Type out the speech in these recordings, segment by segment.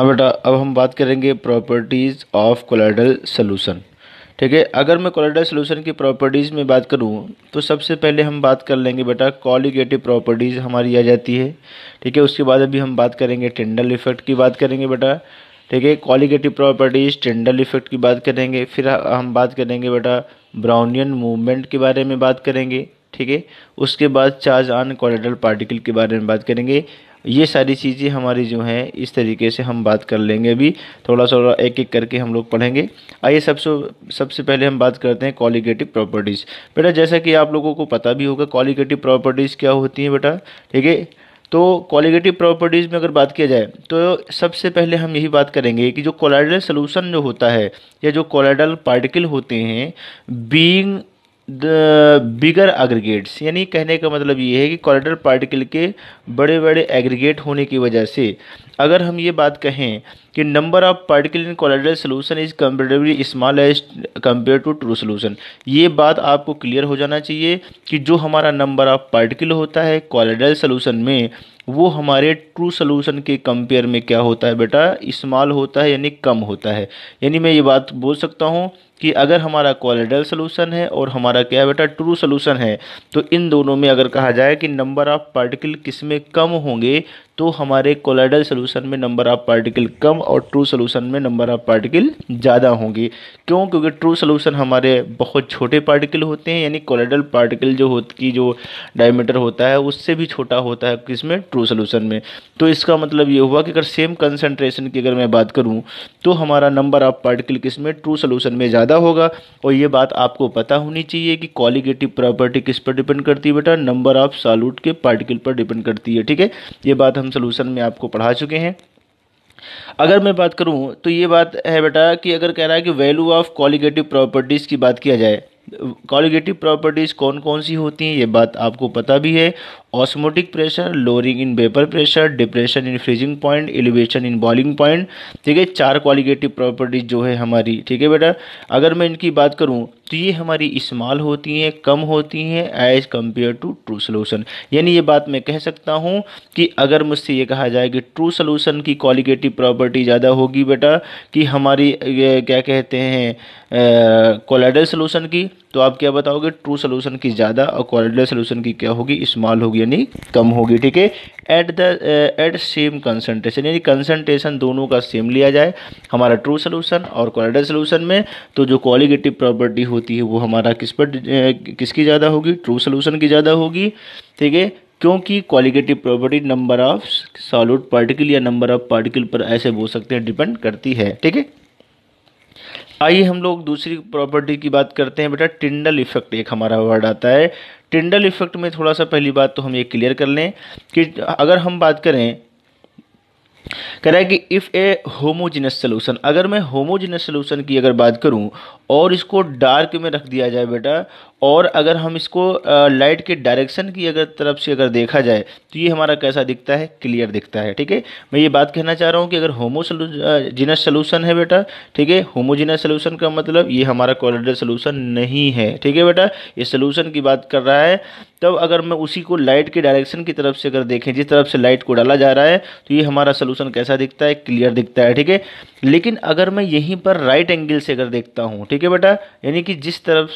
हाँ बेटा अब हम बात करेंगे प्रॉपर्टीज़ ऑफ कोलाइडल सोलूसन ठीक है अगर मैं कोलाइडल सोलूसन की प्रॉपर्टीज़ में बात करूँ तो सबसे पहले हम बात कर लेंगे बेटा कॉलीगेटिव प्रॉपर्टीज़ हमारी आ जाती है ठीक है उसके बाद अभी हम बात करेंगे टेंडल इफेक्ट की बात करेंगे बेटा ठीक है कॉलीगेटिव प्रॉपर्टीज़ टेंडल इफेक्ट की बात करेंगे फिर हम बात करेंगे बेटा ब्राउनियन मूवमेंट के बारे में बात करेंगे ठीक है उसके बाद चार्ज ऑन कॉलेडल पार्टिकल के बारे में बात करेंगे ये सारी चीज़ें हमारी जो हैं इस तरीके से हम बात कर लेंगे अभी थोड़ा थोड़ा एक एक करके हम लोग पढ़ेंगे आइए सबसे सबसे पहले हम बात करते हैं कॉलीगेटिव प्रॉपर्टीज़ बेटा जैसा कि आप लोगों को पता भी होगा कॉलीगेटिव प्रॉपर्टीज़ क्या होती हैं बेटा ठीक है तो कॉलिगेटिव प्रॉपर्टीज़ में अगर बात किया जाए तो सबसे पहले हम यही बात करेंगे कि जो कोलाइडल सोलूशन जो होता है या जो कोलाइडल पार्टिकल होते हैं बीइंग द बिगर एग्रीगेट्स यानी कहने का मतलब ये है कि कॉरिडर पार्टिकल के बड़े बड़े एग्रीगेट होने की वजह से अगर हम ये बात कहें कि number of particle in colloidal solution is comparatively small as compare to true solution ये बात आपको क्लियर हो जाना चाहिए कि जो हमारा नंबर ऑफ पार्टिकल होता है कॉरिडर सोलूशन में वो हमारे ट्रू सोल्यूशन के कंपेयर में क्या होता है बेटा इस्माल होता है यानी कम होता है यानी मैं ये बात बोल सकता हूँ कि अगर हमारा क्वालिडल सोल्यूशन है और हमारा क्या है बेटा ट्रू सोल्यूशन है तो इन दोनों में अगर कहा जाए कि नंबर ऑफ पार्टिकल किस में कम होंगे तो हमारे कोलाइडल सोल्यूशन में नंबर ऑफ पार्टिकल कम और ट्रू सोल्यूशन में नंबर ऑफ पार्टिकल ज़्यादा होंगे क्यों क्योंकि ट्रू सोल्यूशन हमारे बहुत छोटे पार्टिकल होते हैं यानी कोलाइडल पार्टिकल जो होती की जो डायमीटर होता है उससे भी छोटा होता है किसमें ट्रू सोल्यूशन में तो इसका मतलब ये हुआ कि अगर सेम कंसनट्रेशन की अगर मैं बात करूँ तो हमारा नंबर ऑफ पार्टिकल किसमें ट्रू सोल्यूशन में ज़्यादा होगा और ये बात आपको पता होनी चाहिए कि क्वालिगेटिव प्रॉपर्टी किस पर डिपेंड करती है बेटा नंबर ऑफ सॉल्यूट के पार्टिकल पर डिपेंड करती है ठीक है ये बात हम सोल्यूशन में आपको पढ़ा चुके हैं अगर मैं बात करूं तो ये बात है बेटा कि अगर कह रहा है कि वैल्यू ऑफ कॉलिगेटिव प्रॉपर्टीज़ की बात किया जाए कॉलिगेटिव प्रॉपर्टीज़ कौन कौन सी होती हैं ये बात आपको पता भी है osmotic pressure lowering in vapour pressure depression in freezing point elevation in boiling point ठीक है चार क्वालिगेटिव प्रॉपर्टीज़ जो है हमारी ठीक है बेटा अगर मैं इनकी बात करूँ तो ये हमारी इस्माल होती हैं कम होती हैं as compare to true solution यानी ये बात मैं कह सकता हूँ कि अगर मुझसे ये कहा जाए कि ट्रू सोलूशन की क्वालिकेटिव प्रॉपर्टी ज़्यादा होगी बेटा कि हमारी क्या कहते हैं कोलाइडल सोलूशन की तो आप क्या बताओगे ट्रू सोल्यूशन की ज़्यादा और क्वालिटी सोल्यूशन की क्या होगी स्मॉल होगी यानी कम होगी ठीक है at the at same concentration यानी कंसनट्रेशन दोनों का सेम लिया जाए हमारा ट्रू सोल्यूशन और क्वालिटी सोल्यूशन में तो जो क्वालिगेटिव प्रॉपर्टी होती है वो हमारा किस पर uh, किसकी ज़्यादा होगी ट्रू सोल्यूशन की ज़्यादा होगी ठीक है क्योंकि colligative property number of solid particle या नंबर ऑफ पार्टिकल पर ऐसे बोल सकते हैं डिपेंड करती है ठीक है आइए हम लोग दूसरी प्रॉपर्टी की बात करते हैं बेटा टिंडल इफेक्ट एक हमारा वर्ड आता है टिंडल इफेक्ट में थोड़ा सा पहली बात तो हम ये क्लियर कर लें कि अगर हम बात करें कह रहा है कि इफ़ ए होमोजिनस सोलूशन अगर मैं होमोजिनस सोलूशन की अगर बात करूं और इसको डार्क में रख दिया जाए बेटा और अगर हम इसको लाइट के डायरेक्शन की अगर तरफ से अगर देखा जाए तो ये हमारा कैसा दिखता है क्लियर दिखता है ठीक है मैं ये बात कहना चाह रहा हूँ कि अगर होमो जिनस सोलूशन है बेटा ठीक है होमोजिनस सोलूशन का मतलब ये हमारा कॉरिडर सोलूशन नहीं है ठीक है बेटा ये सोलूशन की बात कर रहा है तब अगर मैं उसी को लाइट के डायरेक्शन की तरफ से अगर देखें जिस तरफ से लाइट को डाला जा रहा है तो ये हमारा सोलूशन कैसा दिखता है क्लियर दिखता है ठीक है लेकिन अगर मैं यहीं पर राइट एंगल से अगर देखता हूँ ठीक है बेटा यानी कि जिस तरफ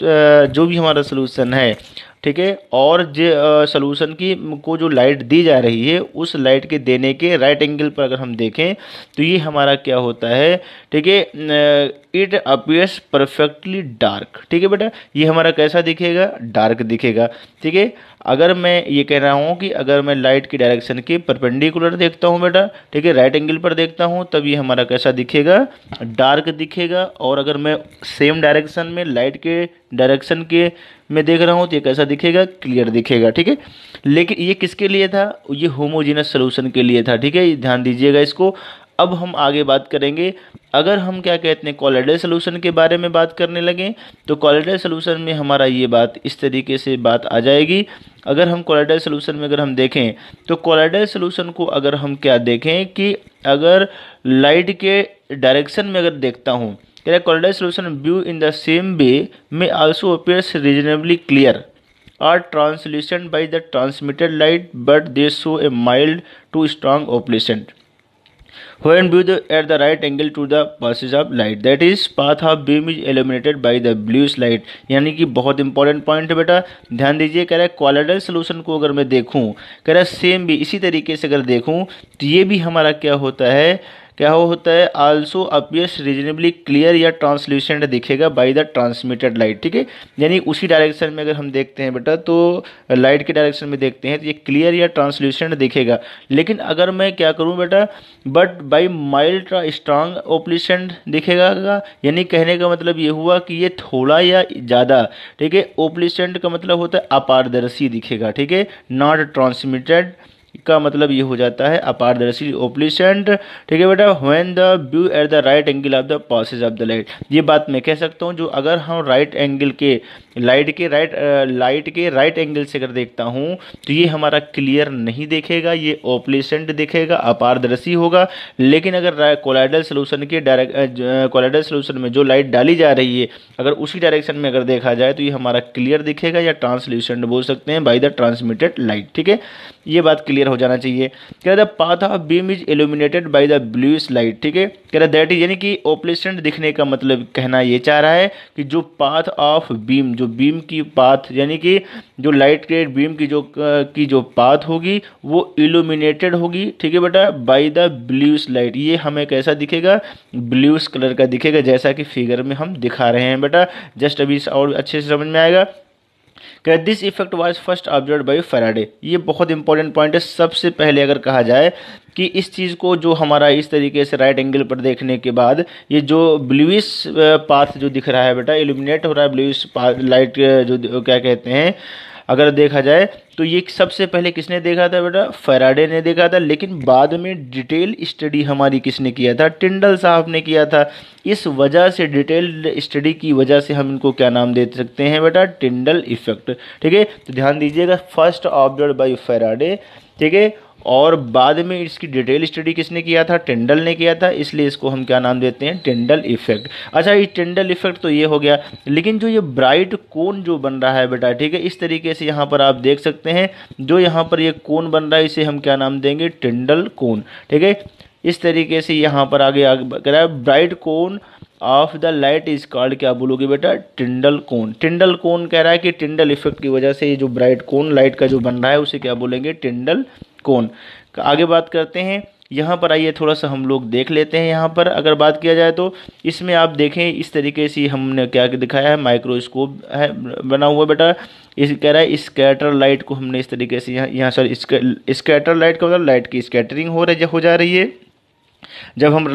जो भी हमारा सोलूसन है ठीक है और जो सोलूसन की को जो लाइट दी जा रही है उस लाइट के देने के राइट एंगल पर अगर हम देखें तो ये हमारा क्या होता है ठीक है इट अपियर्स परफेक्टली डार्क ठीक है बेटा ये हमारा कैसा दिखेगा डार्क दिखेगा ठीक है अगर मैं ये कह रहा हूँ कि अगर मैं लाइट की डायरेक्शन के परपेंडिकुलर देखता हूँ बेटा ठीक है राइट एंगल पर देखता हूँ तब ये हमारा कैसा दिखेगा डार्क दिखेगा और अगर मैं सेम डायरेक्शन में लाइट के डायरेक्शन के में देख रहा हूँ तो ये कैसा दिखेगा क्लियर दिखेगा ठीक है लेकिन ये किसके लिए था ये होमोजिनस सोल्यूशन के लिए था ठीक है ध्यान दीजिएगा इसको अब हम आगे बात करेंगे अगर हम क्या कहते हैं कॉलेडल सोलूशन के बारे में बात करने लगें तो कॉलेडल सोलूशन में हमारा ये बात इस तरीके से बात आ जाएगी अगर हम कॉलेडल सोलूशन में अगर हम देखें तो कॉलेडल सोलूशन को अगर हम क्या देखें कि अगर लाइट के डायरेक्शन में अगर देखता हूँ क्या colloidal solution view in the same way में also appears reasonably clear or translation by the transmitted light but they show a mild to strong opalescent when viewed at the right angle to the passage of light that is path of beam is illuminated by the bluish light यानी कि बहुत important point है बेटा ध्यान दीजिए कह रहा है क्वालिडल सोल्यूशन को अगर मैं देखूं कह रहा है सेम भी इसी तरीके से अगर देखूं तो ये भी हमारा क्या होता है क्या हो होता है आल्सो अपियस रीजनेबली क्लियर या ट्रांसल्यूसेंट दिखेगा बाय द ट्रांसमिटेड लाइट ठीक है यानी उसी डायरेक्शन में अगर हम देखते हैं बेटा तो लाइट के डायरेक्शन में देखते हैं तो ये क्लियर या ट्रांसल्यूसेंट दिखेगा लेकिन अगर मैं क्या करूँ बेटा but by mild strong opalescent दिखेगा यानी कहने का मतलब ये हुआ कि ये थोड़ा या ज़्यादा ठीक है ओपलिसेंट का मतलब होता है अपारदर्शी दिखेगा ठीक है नॉट ट्रांसमिटेड का मतलब ये हो जाता है अपारदर्शी ओप्लिसेंट ठीक है बेटा when the view at the right angle of the passes of the light ये बात मैं कह सकता हूँ जो अगर हम राइट एंगल के लाइट के राइट लाइट के राइट एंगल से अगर देखता हूँ तो ये हमारा क्लियर नहीं देखेगा ये ओपलेसेंट दिखेगा अपारदर्शी होगा लेकिन अगर कोलाइडल सोलूशन के डायरेक्ट कोलाइडल सोलूशन में जो लाइट डाली जा रही है अगर उसी डायरेक्शन में अगर देखा जाए तो ये हमारा क्लियर दिखेगा या ट्रांसल्यूशेंट बोल सकते हैं बाई द ट्रांसमिटेड लाइट ठीक है ये बात क्लियर हो जाना चाहिए कह रहा था path of beam is illuminated by the bluish light ठीक है कह रहा दैट इज यानी कि ओपलेसेंट दिखने का मतलब कहना ये चाह रहा है कि जो पाथ ऑफ बीम जो जो बीम की पाथ यानी कि जो लाइट के बीम की जो की जो पाथ होगी वो इल्यूमिनेटेड होगी ठीक है बेटा बाय द ब्लूस लाइट ये हमें कैसा दिखेगा ब्लूस कलर का दिखेगा जैसा कि फिगर में हम दिखा रहे हैं बेटा जस्ट अभी और अच्छे से समझ में आएगा क्या this effect was first observe by Faraday ये बहुत इंपॉर्टेंट पॉइंट है सबसे पहले अगर कहा जाए कि इस चीज़ को जो हमारा इस तरीके से राइट एंगल पर देखने के बाद ये जो ब्लूस पाथ uh, जो दिख रहा है बेटा इल्यूमिनेट हो रहा है पाथ लाइट uh, जो क्या कहते हैं अगर देखा जाए तो ये सबसे पहले किसने देखा था बेटा फेराडे ने देखा था लेकिन बाद में डिटेल स्टडी हमारी किसने किया था टिंडल साहब ने किया था इस वजह से डिटेल स्टडी की वजह से हम इनको क्या नाम दे सकते हैं बेटा टिंडल इफेक्ट ठीक है तो ध्यान दीजिएगा फर्स्ट ऑब्जर्व बाई फेराडे ठीक है और बाद में इसकी डिटेल स्टडी किसने किया था टेंडल ने किया था इसलिए इसको हम क्या नाम देते हैं टेंडल इफेक्ट अच्छा ये टेंडल इफेक्ट तो ये हो गया लेकिन जो ये ब्राइट कोन जो बन रहा है बेटा ठीक है इस तरीके से यहाँ पर आप देख सकते हैं जो यहाँ पर ये यह कोन बन रहा है इसे हम क्या नाम देंगे टेंडल कोन ठीक है इस तरीके से यहाँ पर आगे आगे कह रहा है bright cone of the light is called क्या बोलोगे बेटा टिंडल कोन टिंडल कोन कह रहा है कि टिंडल इफेक्ट की वजह से ये जो ब्राइट कोन लाइट का जो बन रहा है उसे क्या बोलेंगे टिंडल कौन आगे बात करते हैं यहाँ पर आइए थोड़ा सा हम लोग देख लेते हैं यहाँ पर अगर बात किया जाए तो इसमें आप देखें इस तरीके से हमने क्या दिखाया है माइक्रोस्कोप है बना हुआ बेटा इस कह रहा है स्कैटर लाइट को हमने इस तरीके से यहाँ यहाँ सॉरी स्कैटर लाइट का मतलब लाइट की स्कैटरिंग हो रही हो जा रही है जब हम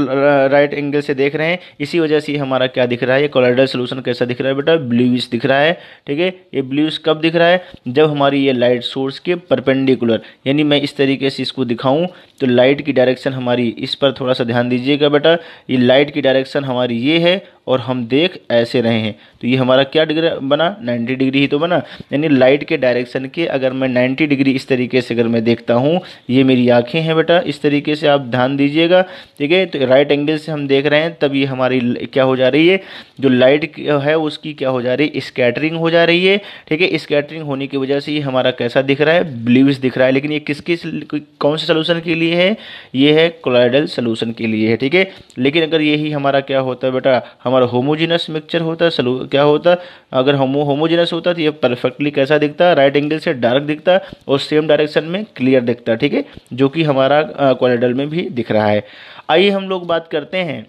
राइट एंगल से देख रहे हैं इसी वजह से हमारा क्या दिख रहा है ये कोलाइडल सोल्यूशन कैसा दिख रहा है बेटा ब्लूइश दिख रहा है ठीक है ये ब्लूइश कब दिख रहा है जब हमारी ये लाइट सोर्स के परपेंडिकुलर यानी मैं इस तरीके से इसको दिखाऊं तो लाइट की डायरेक्शन हमारी इस पर थोड़ा सा ध्यान दीजिएगा बेटा ये लाइट की डायरेक्शन हमारी ये है और हम देख ऐसे रहे हैं तो ये हमारा क्या डिग्री बना 90 डिग्री ही तो बना यानी लाइट के डायरेक्शन के अगर मैं 90 डिग्री इस तरीके से अगर मैं देखता हूँ ये मेरी आँखें हैं बेटा इस तरीके से आप ध्यान दीजिएगा ठीक है तो राइट एंगल से हम देख रहे हैं तब ये हमारी क्या हो जा रही है जो लाइट है उसकी क्या हो जा रही है स्कैटरिंग हो जा रही है ठीक है स्कैटरिंग होने की वजह से ये हमारा कैसा दिख रहा है ब्लूस दिख रहा है लेकिन ये किस किस कौन से सोल्यूशन के लिए है ये है क्लोराइडल सोल्यूशन के लिए है ठीक है लेकिन अगर यही हमारा क्या होता है बेटा हमारा हमारा होमोजिनस मिक्सचर होता सलू क्या होता अगर होमो होमोजिनस होता तो ये परफेक्टली कैसा दिखता राइट एंगल से डार्क दिखता और सेम डायरेक्शन में क्लियर दिखता ठीक है जो कि हमारा क्वारिडल में भी दिख रहा है आइए हम लोग बात करते हैं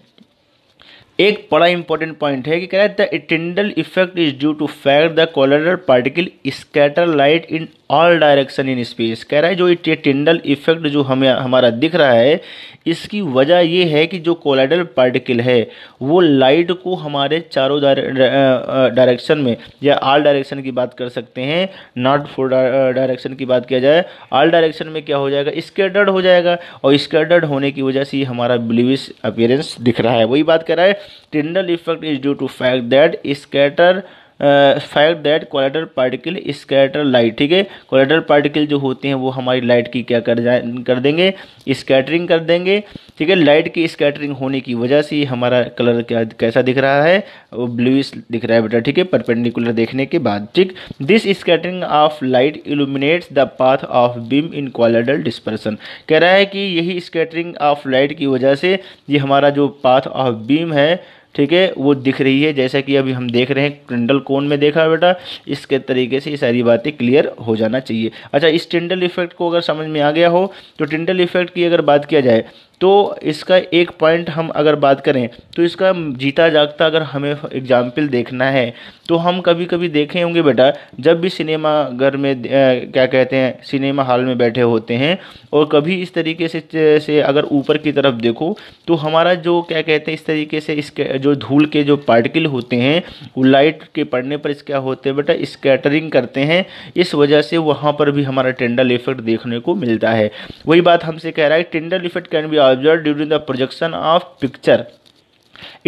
एक बड़ा इंपॉर्टेंट पॉइंट है कि कह रहा है the Tyndall effect is due to fact the colloidal particle scatter light in all direction in space कह रहा है जो टेंडल इफेक्ट जो हमें हमारा दिख रहा है इसकी वजह ये है कि जो कोलाइडल पार्टिकल है वो लाइट को हमारे चारों डायरेक्शन में या आल डायरेक्शन की बात कर सकते हैं नॉट फोर डायरेक्शन की बात किया जाए आल डायरेक्शन में क्या हो जाएगा स्केटर्ड हो जाएगा और स्केटर्ड होने की वजह से हमारा ब्लूइश अपियरेंस दिख रहा है वही बात कर रहा है Tyndall effect is due to fact that scatter five that colloidal particle scatter light ठीक है कोलेटर पार्टिकल जो होते हैं वो हमारी लाइट की क्या कर जाए कर देंगे स्कैटरिंग कर देंगे ठीक है लाइट की स्कैटरिंग होने की वजह से हमारा कलर क्या कैसा दिख रहा है वो ब्लूस दिख रहा है बेटा ठीक है परपेंडिकुलर देखने के बाद ठीक this scattering of light illuminates the path of beam in colloidal dispersion कह रहा है कि यही स्कैटरिंग ऑफ लाइट की वजह से ये हमारा जो पाथ ऑफ बीम है ठीक है वो दिख रही है जैसा कि अभी हम देख रहे हैं टिंडल कोन में देखा बेटा इसके तरीके से ये सारी बातें क्लियर हो जाना चाहिए अच्छा इस टिंडल इफेक्ट को अगर समझ में आ गया हो तो टिंडल इफेक्ट की अगर बात किया जाए तो इसका एक पॉइंट हम अगर बात करें तो इसका जीता जागता अगर हमें एग्जाम्पल देखना है तो हम कभी कभी देखे होंगे बेटा जब भी सिनेमा घर में आ, क्या कहते हैं सिनेमा हॉल में बैठे होते हैं और कभी इस तरीके से से अगर ऊपर की तरफ देखो तो हमारा जो क्या कहते हैं इस तरीके से इसके जो धूल के जो पार्टिकल होते हैं वो लाइट के पड़ने पर इस क्या होते हैं बेटा स्कैटरिंग करते हैं इस वजह से वहाँ पर भी हमारा टेंडल इफेक्ट देखने को मिलता है वही बात हमसे कह रहा है Tyndall effect can be observed during the projection of picture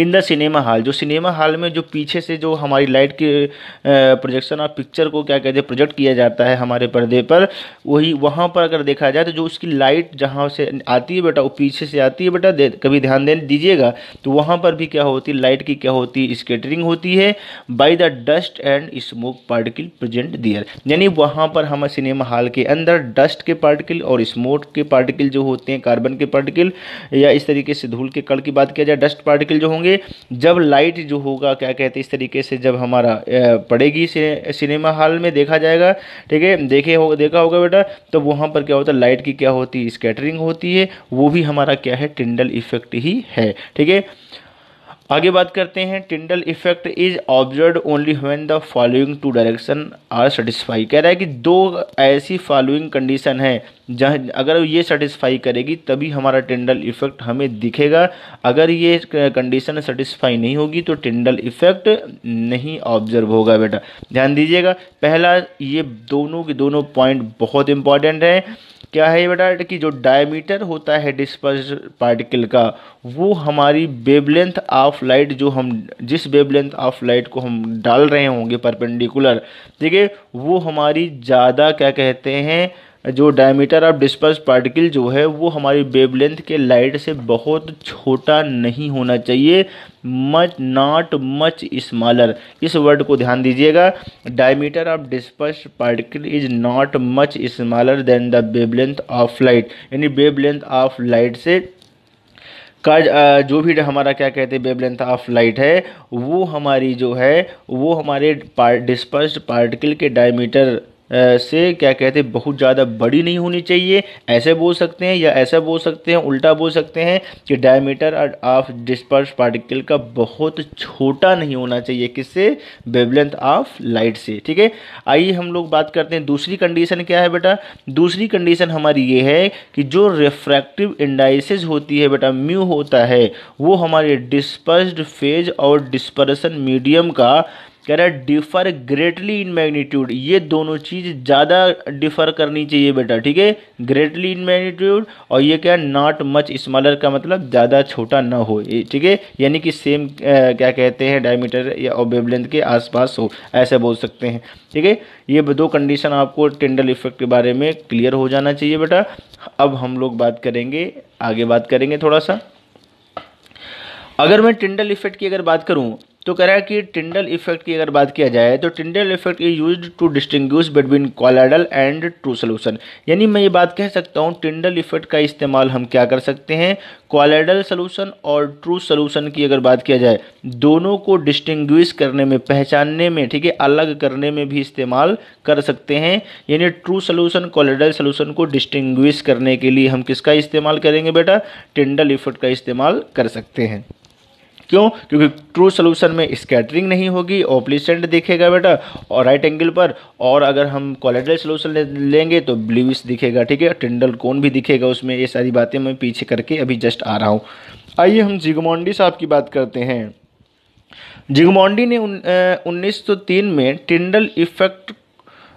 in the cinema hall जो सिनेमा हॉल में जो पीछे से जो हमारी लाइट के प्रोजेक्शन और पिक्चर को क्या कहते हैं प्रोजेक्ट किया जाता है हमारे पर्दे पर वही वहाँ पर अगर देखा जाए तो जो उसकी लाइट जहाँ से आती है बेटा वो पीछे से आती है बेटा कभी ध्यान दे दीजिएगा तो वहाँ पर भी क्या होती है लाइट की क्या होती है स्केटरिंग होती है by the dust and smoke particle present there यानी वहाँ पर हम सिनेमा हॉल के अंदर डस्ट के पार्टिकल और स्मोक के पार्टिकल जो होते हैं कार्बन के पार्टिकल या इस तरीके से धूल के कड़ की बात किया जाए डस्ट पार्टिकल जो होंगे होंगे जब लाइट जो होगा क्या कहते हैं इस तरीके से जब हमारा पड़ेगी सिनेमा हॉल में देखा जाएगा ठीक है देखे हो देखा होगा बेटा तो वहाँ पर क्या होता है लाइट की क्या होती है स्कैटरिंग होती है वो भी हमारा क्या है टिंडल इफेक्ट ही है ठीक है आगे बात करते हैं Tyndall effect is observe only when the following two direction are satisfy कह रहा है कि दो ऐसी फॉलोइंग कंडीशन है जहाँ अगर ये सेटिस्फाई करेगी तभी हमारा टिंडल इफेक्ट हमें दिखेगा अगर ये कंडीशन सेटिस्फाई नहीं होगी तो टिंडल इफेक्ट नहीं ऑब्जर्व होगा बेटा ध्यान दीजिएगा पहला ये दोनों के दोनों पॉइंट बहुत इंपॉर्टेंट हैं क्या है बेटा कि जो डायमीटर होता है डिस्पर्स पार्टिकल का वो हमारी वेवलेंथ ऑफ लाइट जो हम जिस वेवलेंथ ऑफ लाइट को हम डाल रहे होंगे परपेंडिकुलर ठीक है वो हमारी ज़्यादा क्या कहते हैं जो डायमीटर ऑफ डिस्पर्स पार्टिकल जो है वो हमारी वेवलेंथ के लाइट से बहुत छोटा नहीं होना चाहिए मच नॉट मच स्मॉलर इस वर्ड को ध्यान दीजिएगा diameter of disperse particle is not much smaller than the wavelength of light यानी वेवलेंथ ऑफ लाइट से का जो भी हमारा क्या कहते हैं वेवलेंथ ऑफ लाइट है वो हमारी जो है वो हमारे डिस्पर्स डिस्पर्स्ड पार्टिकल के डायमीटर से क्या कहते हैं बहुत ज़्यादा बड़ी नहीं होनी चाहिए ऐसे बोल सकते हैं या ऐसा बोल सकते हैं उल्टा बोल सकते हैं कि डायमीटर ऑफ डिस्पर्स पार्टिकल का बहुत छोटा नहीं होना चाहिए किससे वेबलेंथ ऑफ लाइट से ठीक है आइए हम लोग बात करते हैं दूसरी कंडीशन क्या है बेटा दूसरी कंडीशन हमारी ये है कि जो रिफ्रैक्टिव इंडाइसिस होती है बेटा म्यू होता है वो हमारे डिस्पर्स फेज और डिस्पर्सन मीडियम का कह रहा है डिफर ग्रेटली इन मैग्नीट्यूड ये दोनों चीज़ ज़्यादा डिफर करनी चाहिए बेटा ठीक है ग्रेटली इन मैग्नीट्यूड और ये क्या नॉट मच स्मॉलर का मतलब ज़्यादा छोटा ना हो ठीक है यानी कि सेम क्या कहते हैं डायमीटर या ओबेबलेंथ के आसपास हो ऐसे बोल सकते हैं ठीक है ये दो कंडीशन आपको टेंडल इफेक्ट के बारे में क्लियर हो जाना चाहिए बेटा अब हम लोग बात करेंगे आगे बात करेंगे थोड़ा सा अगर मैं टेंडल इफेक्ट की अगर बात करूँ तो कह रहा है कि टिंडल इफेक्ट की अगर बात किया जाए तो Tyndall effect is use to distinguish between colloidal and true solution यानी मैं ये बात कह सकता हूँ टिंडल इफेक्ट का इस्तेमाल हम क्या कर सकते हैं कॉलाडल सोल्यूशन और ट्रू सोल्यूशन की अगर बात किया जाए दोनों को डिस्टिंग करने में पहचानने में ठीक है अलग करने में भी इस्तेमाल कर सकते हैं यानी ट्रू सोल्यूशन कॉलाडल सोल्यूशन को डिस्टिंग करने के लिए हम किसका इस्तेमाल करेंगे बेटा टिंडल इफेक्ट का इस्तेमाल कर सकते हैं क्यों क्योंकि ट्रू सोल्यूशन में स्कैटरिंग नहीं होगी ओप्लीसेंट दिखेगा बेटा और राइट एंगल पर और अगर हम क्वालिटल सोल्यूशन लेंगे तो ब्लूस दिखेगा ठीक है टिंडल कोन भी दिखेगा उसमें ये सारी बातें मैं पीछे करके अभी जस्ट आ रहा हूँ आइए हम जिगमोंडी साहब की बात करते हैं जिगमोंडी ने उन्नीस सौ तीन में टिंडल इफेक्ट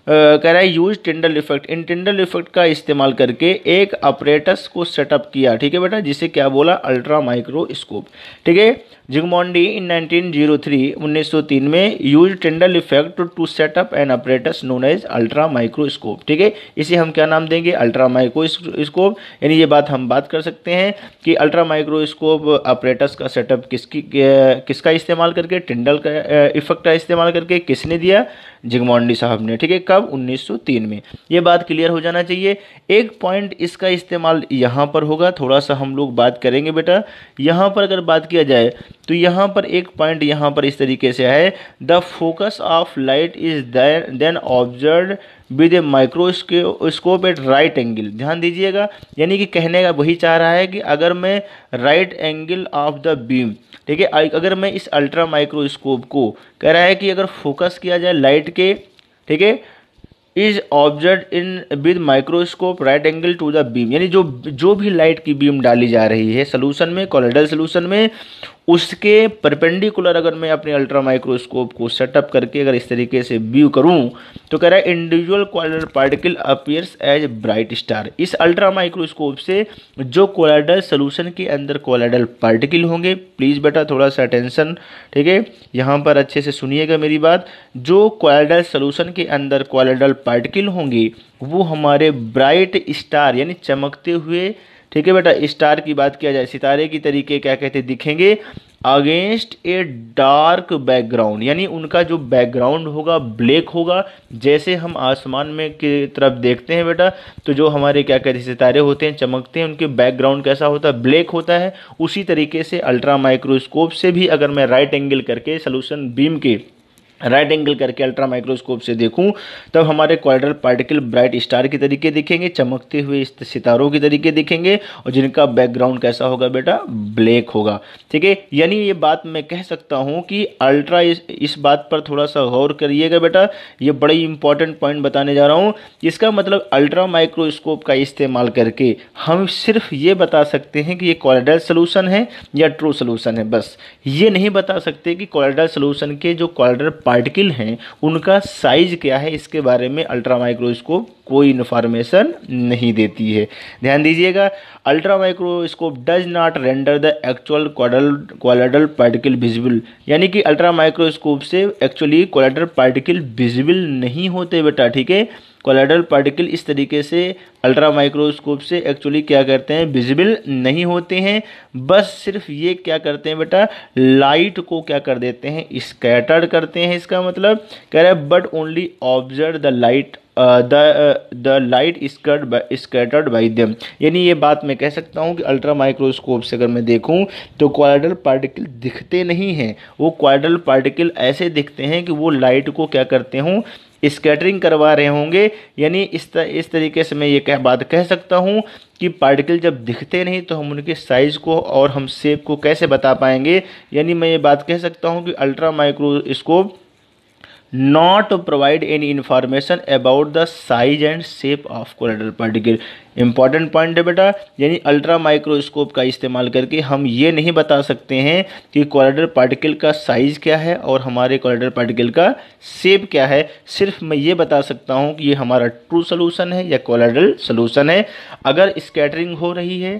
कह रहा है use Tyndall effect in Tyndall effect का इस्तेमाल करके एक ऑपरेटस को सेटअप किया ठीक है बेटा जिसे क्या बोला अल्ट्रा माइक्रोस्कोप ठीक है जिगमोंडी इन 1903 1903 में use Tyndall effect to set up an apparatus known as ultra microscope ठीक है इसे हम क्या नाम देंगे अल्ट्रा माइक्रोस्कोप यानी ये बात हम बात कर सकते हैं कि अल्ट्रा माइक्रोस्कोप अपरेटस का सेटअप किसकी किसका इस्तेमाल करके टेंडल का इफेक्ट का इस्तेमाल करके किसने दिया जिगमोंडी साहब ने ठीक है कब तीन oh में ये बात क्लियर हो जाना चाहिए एक पॉइंट इसका इस्तेमाल यहाँ पर होगा थोड़ा सा हम लोग बात करेंगे बेटा यहाँ पर अगर बात किया जाए तो यहाँ पर एक पॉइंट यहाँ पर इस तरीके से है the focus of light is then observe with a microscope at right angle ध्यान दीजिएगा यानी कि कहने का वही चाह रहा है कि अगर मैं right angle of the beam ठीक है अगर मैं इस अल्ट्रा माइक्रोस्कोप को कह रहा है कि अगर फोकस किया जाए लाइट के ठीक है is observe in with microscope right angle to the beam यानी जो जो भी लाइट की बीम डाली जा रही है सोलूशन में कॉलेडल सोलूशन में उसके परपेंडिकुलर अगर मैं अपने अल्ट्रा माइक्रोस्कोप को सेटअप करके अगर इस तरीके से व्यू करूं तो कह रहा है individual colloidal particle appears as bright star इस अल्ट्रा माइक्रोस्कोप से जो कोलाइडल सोल्यूशन के अंदर कोलाइडल पार्टिकल होंगे प्लीज़ बेटा थोड़ा सा अटेंशन ठीक है यहाँ पर अच्छे से सुनिएगा मेरी बात जो कोलाइडल सोल्यूशन के अंदर कोलाइडल पार्टिकल होंगे वो हमारे ब्राइट स्टार यानी चमकते हुए ठीक है बेटा स्टार की बात किया जाए सितारे की तरीके क्या कहते दिखेंगे अगेंस्ट ए डार्क बैकग्राउंड यानी उनका जो बैकग्राउंड होगा ब्लैक होगा जैसे हम आसमान में की तरफ देखते हैं बेटा तो जो हमारे क्या कहते हैं सितारे होते हैं चमकते हैं उनके बैकग्राउंड कैसा होता है ब्लैक होता है उसी तरीके से अल्ट्रा माइक्रोस्कोप से भी अगर मैं राइट एंगल करके सोल्यूशन बीम के राइट एंगल करके अल्ट्रा माइक्रोस्कोप से देखूं तब हमारे क्वाड्रल पार्टिकल ब्राइट स्टार के तरीके दिखेंगे चमकते हुए सितारों के तरीके दिखेंगे और जिनका बैकग्राउंड कैसा होगा बेटा ब्लैक होगा ठीक है यानी ये बात मैं कह सकता हूँ कि अल्ट्रा इस, इस बात पर थोड़ा सा गौर करिएगा बेटा ये बड़ी इंपॉर्टेंट पॉइंट बताने जा रहा हूँ इसका मतलब अल्ट्रा माइक्रोस्कोप का इस्तेमाल करके हम सिर्फ ये बता सकते हैं कि ये क्वाड्रल सोलूसन है या ट्रू सोलूसन है बस ये नहीं बता सकते कि क्वाड्रल सोलूशन के जो क्वाड्रल पार्टिकल हैं उनका साइज क्या है इसके बारे में अल्ट्रा माइक्रोस्कोप कोई इन्फॉर्मेशन नहीं देती है ध्यान दीजिएगा ultra microscope does not render the actual colloidal colloidal particle visible यानी कि अल्ट्रा माइक्रोस्कोप से एक्चुअली क्वालाडल पार्टिकल विजिबल नहीं होते बेटा ठीक है कोलाइडल पार्टिकल इस तरीके से अल्ट्रा माइक्रोस्कोप से एक्चुअली क्या करते हैं विजिबल नहीं होते हैं बस सिर्फ ये क्या करते हैं बेटा लाइट को क्या कर देते हैं स्कैटर्ड करते हैं इसका मतलब कह रहा है but only observe the light the the light scattered scattered by them यानी ये बात मैं कह सकता हूँ कि अल्ट्रा माइक्रोस्कोप से अगर मैं देखूँ तो क्वाइडल पार्टिकल दिखते नहीं हैं वो क्वाइडल पार्टिकल ऐसे दिखते हैं कि वो लाइट को क्या करते हूँ स्कैटरिंग करवा रहे होंगे यानी इस त, इस तरीके से मैं ये कह बात कह सकता हूँ कि पार्टिकल जब दिखते नहीं तो हम उनके साइज़ को और हम सेप को कैसे बता पाएंगे यानी मैं ये बात कह सकता हूँ कि ultra microscope not provide any information about the size and shape of of particle important point है बेटा यानी अल्ट्रा माइक्रोस्कोप का इस्तेमाल करके हम ये नहीं बता सकते हैं कि कोलेडल पार्टिकल का साइज़ क्या है और हमारे कोलेडल पार्टिकल का शेप क्या है सिर्फ मैं ये बता सकता हूँ कि ये हमारा ट्रू सोलूशन है या कोलेडल सोलूशन है अगर स्कैटरिंग हो रही है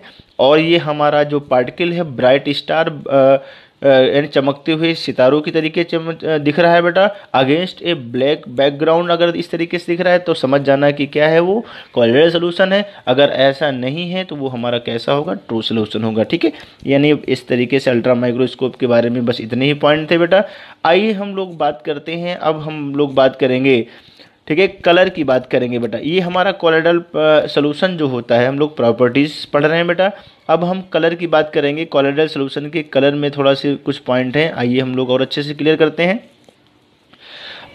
और ये हमारा जो पार्टिकल है ब्राइट स्टार आ, यानी चमकते हुए सितारों की तरीके चमक दिख रहा है बेटा अगेंस्ट ए ब्लैक बैकग्राउंड अगर इस तरीके से दिख रहा है तो समझ जाना कि क्या है वो कॉलरल सोल्यूशन है अगर ऐसा नहीं है तो वो हमारा कैसा होगा ट्रू सोल्यूशन होगा ठीक है यानी इस तरीके से अल्ट्रा माइक्रोस्कोप के बारे में बस इतने ही पॉइंट थे बेटा आइए हम लोग बात करते हैं अब हम लोग बात करेंगे ठीक है कलर की बात करेंगे बेटा ये हमारा कॉलेडल सोलूशन जो होता है हम लोग प्रॉपर्टीज़ पढ़ रहे हैं बेटा अब हम कलर की बात करेंगे कॉलेडल सोलूशन के कलर में थोड़ा से कुछ पॉइंट हैं आइए हम लोग और अच्छे से क्लियर करते हैं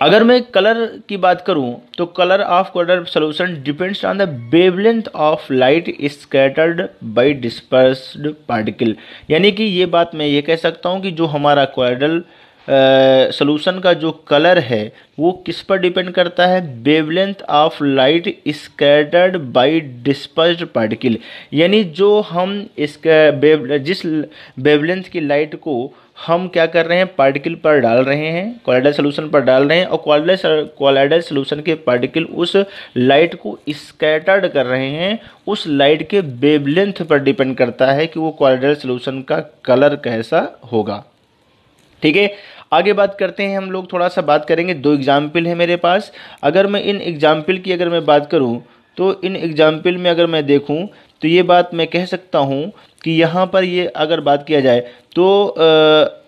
अगर मैं कलर की बात करूं तो colour of colloidal solution depends on the wavelength of light scattered by disperse particle यानी कि ये बात मैं ये कह सकता हूं कि जो हमारा कॉलेडल सोलूसन का जो कलर है वो किस पर डिपेंड करता है wavelength of light scattered by dispersed particle यानी जो हम इस जिस वेवलेंथ की लाइट को हम क्या कर रहे हैं पार्टिकल पर डाल रहे हैं क्वालिडल सोलूशन पर डाल रहे हैं और क्वालिडल क्वालिडल सोलूशन के पार्टिकल उस लाइट को स्कैटर्ड कर रहे हैं उस लाइट के वेवलेंथ पर डिपेंड करता है कि वो क्वालिडल सोलूशन का कलर कैसा होगा ठीक है आगे बात करते हैं हम लोग थोड़ा सा बात करेंगे दो एग्ज़ाम्पल है मेरे पास अगर मैं इन एग्ज़ाम्पल की अगर मैं बात करूँ तो इन एग्ज़ाम्पल में अगर मैं देखूँ तो ये बात मैं कह सकता हूँ कि यहाँ पर ये अगर बात किया जाए तो ah,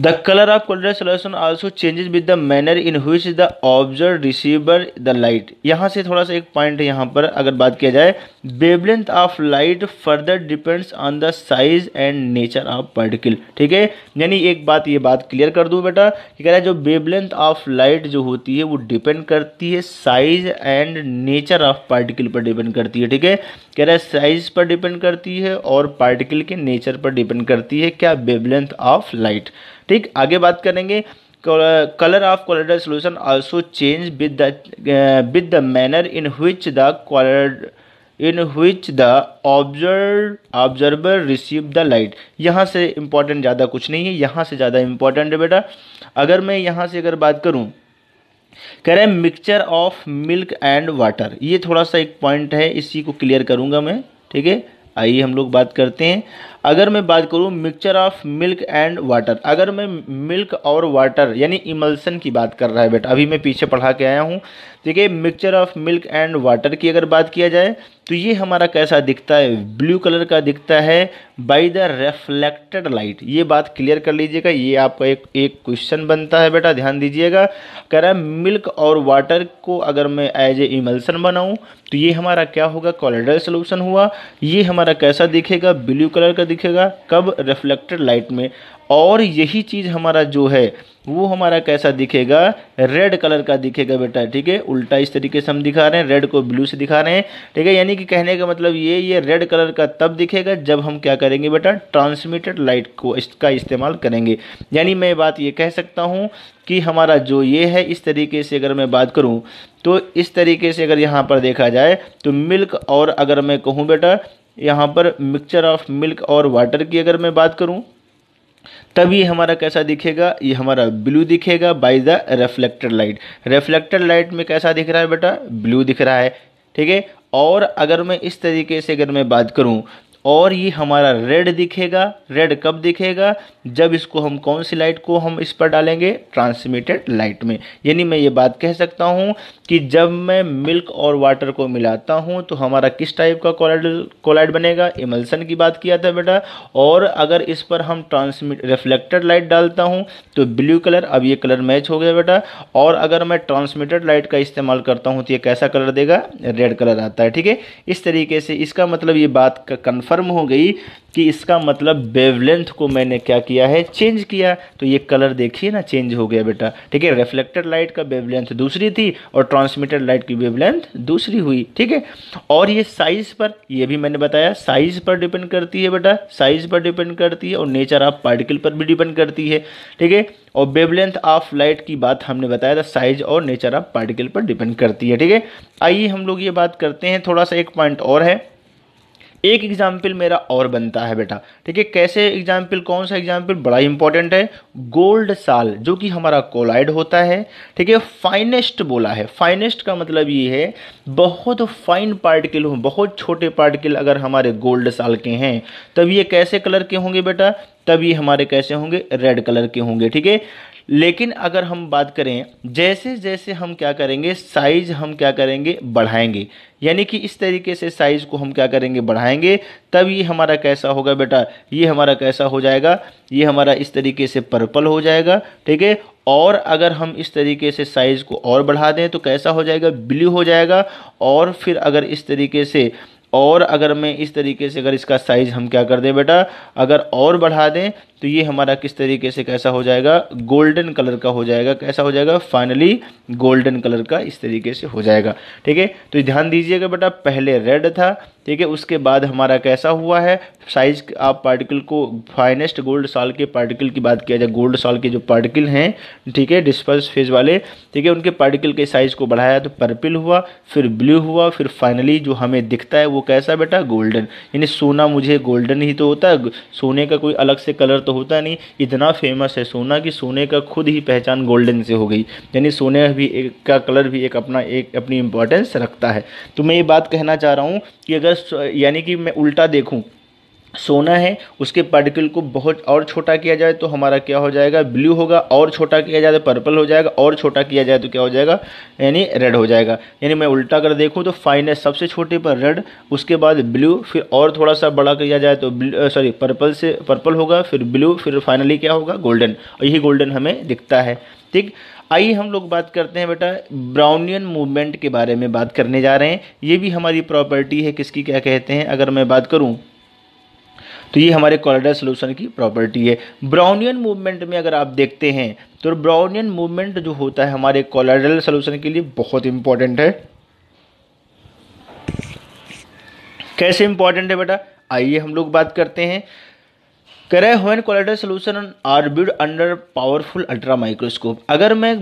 the colour of colored also changes with the manner in in which the observe receiver the light यहाँ से थोड़ा सा एक पॉइंट है यहाँ पर अगर बात किया जाए wavelength of light further depends on the size and nature of particle ठीक है यानी एक बात ये बात क्लियर कर दूँ बेटा कि कह रहा है जो बेबलेंथ ऑफ लाइट जो होती है वो डिपेंड करती है size and nature of particle पर डिपेंड करती है ठीक है कह रहा है साइज पर डिपेंड करती है और पार्टिकल के नेचर पर डिपेंड करती है क्या बेबलेंथ ऑफ लाइट ठीक आगे बात करेंगे colour of colloidal solution also change with the with the manner in in the in which the observe observer receive the light यहाँ से इम्पॉर्टेंट ज़्यादा कुछ नहीं है यहाँ से ज़्यादा इम्पॉर्टेंट है बेटा अगर मैं यहाँ से अगर बात करूँ कह रहे हैं mixture of milk and water ये थोड़ा सा एक पॉइंट है इसी को क्लियर करूँगा मैं ठीक है आइए हम लोग बात करते हैं अगर मैं बात करूँ mixture of milk and water अगर मैं मिल्क और वाटर यानी इमल्सन की बात कर रहा है बेटा अभी मैं पीछे पढ़ा के आया हूँ ठीक है mixture of milk and water की अगर बात किया जाए तो ये हमारा कैसा दिखता है ब्लू कलर का दिखता है बाय द रेफ्लेक्टेड लाइट ये बात क्लियर कर लीजिएगा ये आपका एक एक क्वेश्चन बनता है बेटा ध्यान दीजिएगा कह रहा है मिल्क और वाटर को अगर मैं एज ए इमल्सन बनाऊं तो ये हमारा क्या होगा कॉलेडल सोल्यूशन हुआ ये हमारा कैसा दिखेगा ब्लू कलर का दिखेगा कब रिफ्लेक्टेड लाइट में और यही चीज़ हमारा जो है वो हमारा कैसा दिखेगा रेड कलर का दिखेगा बेटा ठीक है उल्टा इस तरीके से हम दिखा रहे हैं रेड को ब्लू से दिखा रहे हैं ठीक है यानी कि कहने का मतलब ये ये रेड कलर का तब दिखेगा जब हम क्या करेंगे बेटा ट्रांसमिटेड लाइट को इसका इस्तेमाल करेंगे यानी मैं बात ये कह सकता हूँ कि हमारा जो ये है इस तरीके से अगर मैं बात करूँ तो इस तरीके से अगर यहाँ पर देखा जाए तो मिल्क और अगर मैं कहूँ बेटा यहाँ पर मिक्सचर ऑफ मिल्क और वाटर की अगर मैं बात करूँ तब ये हमारा कैसा दिखेगा ये हमारा ब्लू दिखेगा by the reflected light reflected light में कैसा दिख रहा है बेटा ब्लू दिख रहा है ठीक है और अगर मैं इस तरीके से अगर मैं बात करूं और ये हमारा रेड दिखेगा रेड कब दिखेगा जब इसको हम कौन सी लाइट को हम इस पर डालेंगे ट्रांसमिटेड लाइट में यानी मैं ये बात कह सकता हूँ कि जब मैं मिल्क और वाटर को मिलाता हूँ तो हमारा किस टाइप का कोलाइड कोलाइड बनेगा इमल्सन की बात किया था बेटा और अगर इस पर हम ट्रांसमिट रिफ्लेक्टेड लाइट डालता हूँ तो ब्ल्यू कलर अब ये कलर मैच हो गया बेटा और अगर मैं ट्रांसमिटेड लाइट का इस्तेमाल करता हूँ तो ये कैसा कलर देगा रेड कलर आता है ठीक है इस तरीके से इसका मतलब ये बात का कन्फर्म कन्फर्म हो गई कि इसका मतलब वेवलेंथ को मैंने क्या किया है चेंज किया तो ये कलर देखिए ना चेंज हो गया बेटा ठीक है रिफ्लेक्टर लाइट का वेवलेंथ दूसरी थी और ट्रांसमिटेड लाइट की वेवलेंथ दूसरी हुई ठीक है और ये साइज पर ये भी मैंने बताया साइज पर डिपेंड करती है बेटा साइज पर डिपेंड करती है और नेचर ऑफ पार्टिकल पर भी डिपेंड करती है ठीक है और वेवलेंथ ऑफ लाइट की बात हमने बताया था साइज और नेचर ऑफ पार्टिकल पर डिपेंड करती है ठीक है आइए हम लोग ये बात करते हैं थोड़ा सा एक पॉइंट और है एक एग्जाम्पल मेरा और बनता है बेटा ठीक है कैसे एग्जाम्पल कौन सा एग्जाम्पल बड़ा इंपॉर्टेंट है गोल्ड साल जो कि हमारा कोलाइड होता है ठीक है फाइनेस्ट बोला है फाइनेस्ट का मतलब ये है बहुत फाइन पार्टिकल हो बहुत छोटे पार्टिकल अगर हमारे गोल्ड साल के हैं तब ये कैसे कलर के होंगे बेटा तब ये हमारे कैसे होंगे रेड कलर के होंगे ठीक है लेकिन अगर हम बात करें जैसे जैसे हम क्या करेंगे साइज हम क्या करेंगे बढ़ाएंगे यानी कि इस तरीके से साइज़ को हम क्या करेंगे बढ़ाएंगे तब ये हमारा कैसा होगा बेटा ये हमारा कैसा हो जाएगा ये हमारा इस तरीके से पर्पल हो जाएगा ठीक है और अगर हम इस तरीके से साइज़ को और बढ़ा दें तो कैसा हो जाएगा ब्लू हो जाएगा और फिर अगर इस तरीके से और अगर मैं इस तरीके से अगर इसका साइज़ हम क्या कर दें बेटा अगर और बढ़ा दें तो ये हमारा किस तरीके से कैसा हो जाएगा गोल्डन कलर का हो जाएगा कैसा हो जाएगा फाइनली गोल्डन कलर का इस तरीके से हो जाएगा ठीक है तो ध्यान दीजिएगा बेटा पहले रेड था ठीक है उसके बाद हमारा कैसा हुआ है साइज आप पार्टिकल को फाइनेस्ट गोल्ड साल के पार्टिकल की बात किया जाए गोल्ड साल के जो पार्टिकल हैं ठीक है डिस्पर्स फेज वाले ठीक है उनके पार्टिकल के साइज को बढ़ाया तो पर्पल हुआ फिर ब्लू हुआ फिर फाइनली जो हमें दिखता है वो कैसा बेटा गोल्डन यानी सोना मुझे गोल्डन ही तो होता है सोने का कोई अलग से कलर तो होता नहीं इतना फेमस है सोना कि सोने का खुद ही पहचान गोल्डन से हो गई यानी सोने भी एक का कलर भी एक अपना एक अपनी इंपॉर्टेंस रखता है तो मैं ये बात कहना चाह रहा हूँ कि अगर यानी कि मैं उल्टा देखूँ सोना है उसके पार्टिकल को बहुत और छोटा किया जाए तो हमारा क्या हो जाएगा ब्लू होगा और छोटा किया जाए तो पर्पल हो जाएगा और छोटा किया जाए तो क्या हो जाएगा यानी रेड हो जाएगा यानी मैं उल्टा अगर देखूँ तो फाइनेस सबसे छोटे पर रेड उसके बाद ब्लू फिर और थोड़ा सा बड़ा किया जाए तो सॉरी पर्पल से पर्पल होगा फिर ब्लू फिर फाइनली क्या होगा गोल्डन यही गोल्डन हमें दिखता है ठीक आइए हम लोग बात करते हैं बेटा ब्राउनियन मूवमेंट के बारे में बात करने जा रहे हैं ये भी हमारी प्रॉपर्टी है किसकी क्या कहते हैं अगर मैं बात करूँ तो ये हमारे कॉलेडर सोल्यूशन की प्रॉपर्टी है ब्राउनियन मूवमेंट में अगर आप देखते हैं तो ब्राउनियन मूवमेंट जो होता है हमारे कॉलरल सोल्यूशन के लिए बहुत इंपॉर्टेंट है कैसे इंपॉर्टेंट है बेटा आइए हम लोग बात करते हैं करे होन colloidal solution are viewed under powerful ultra microscope अगर मैं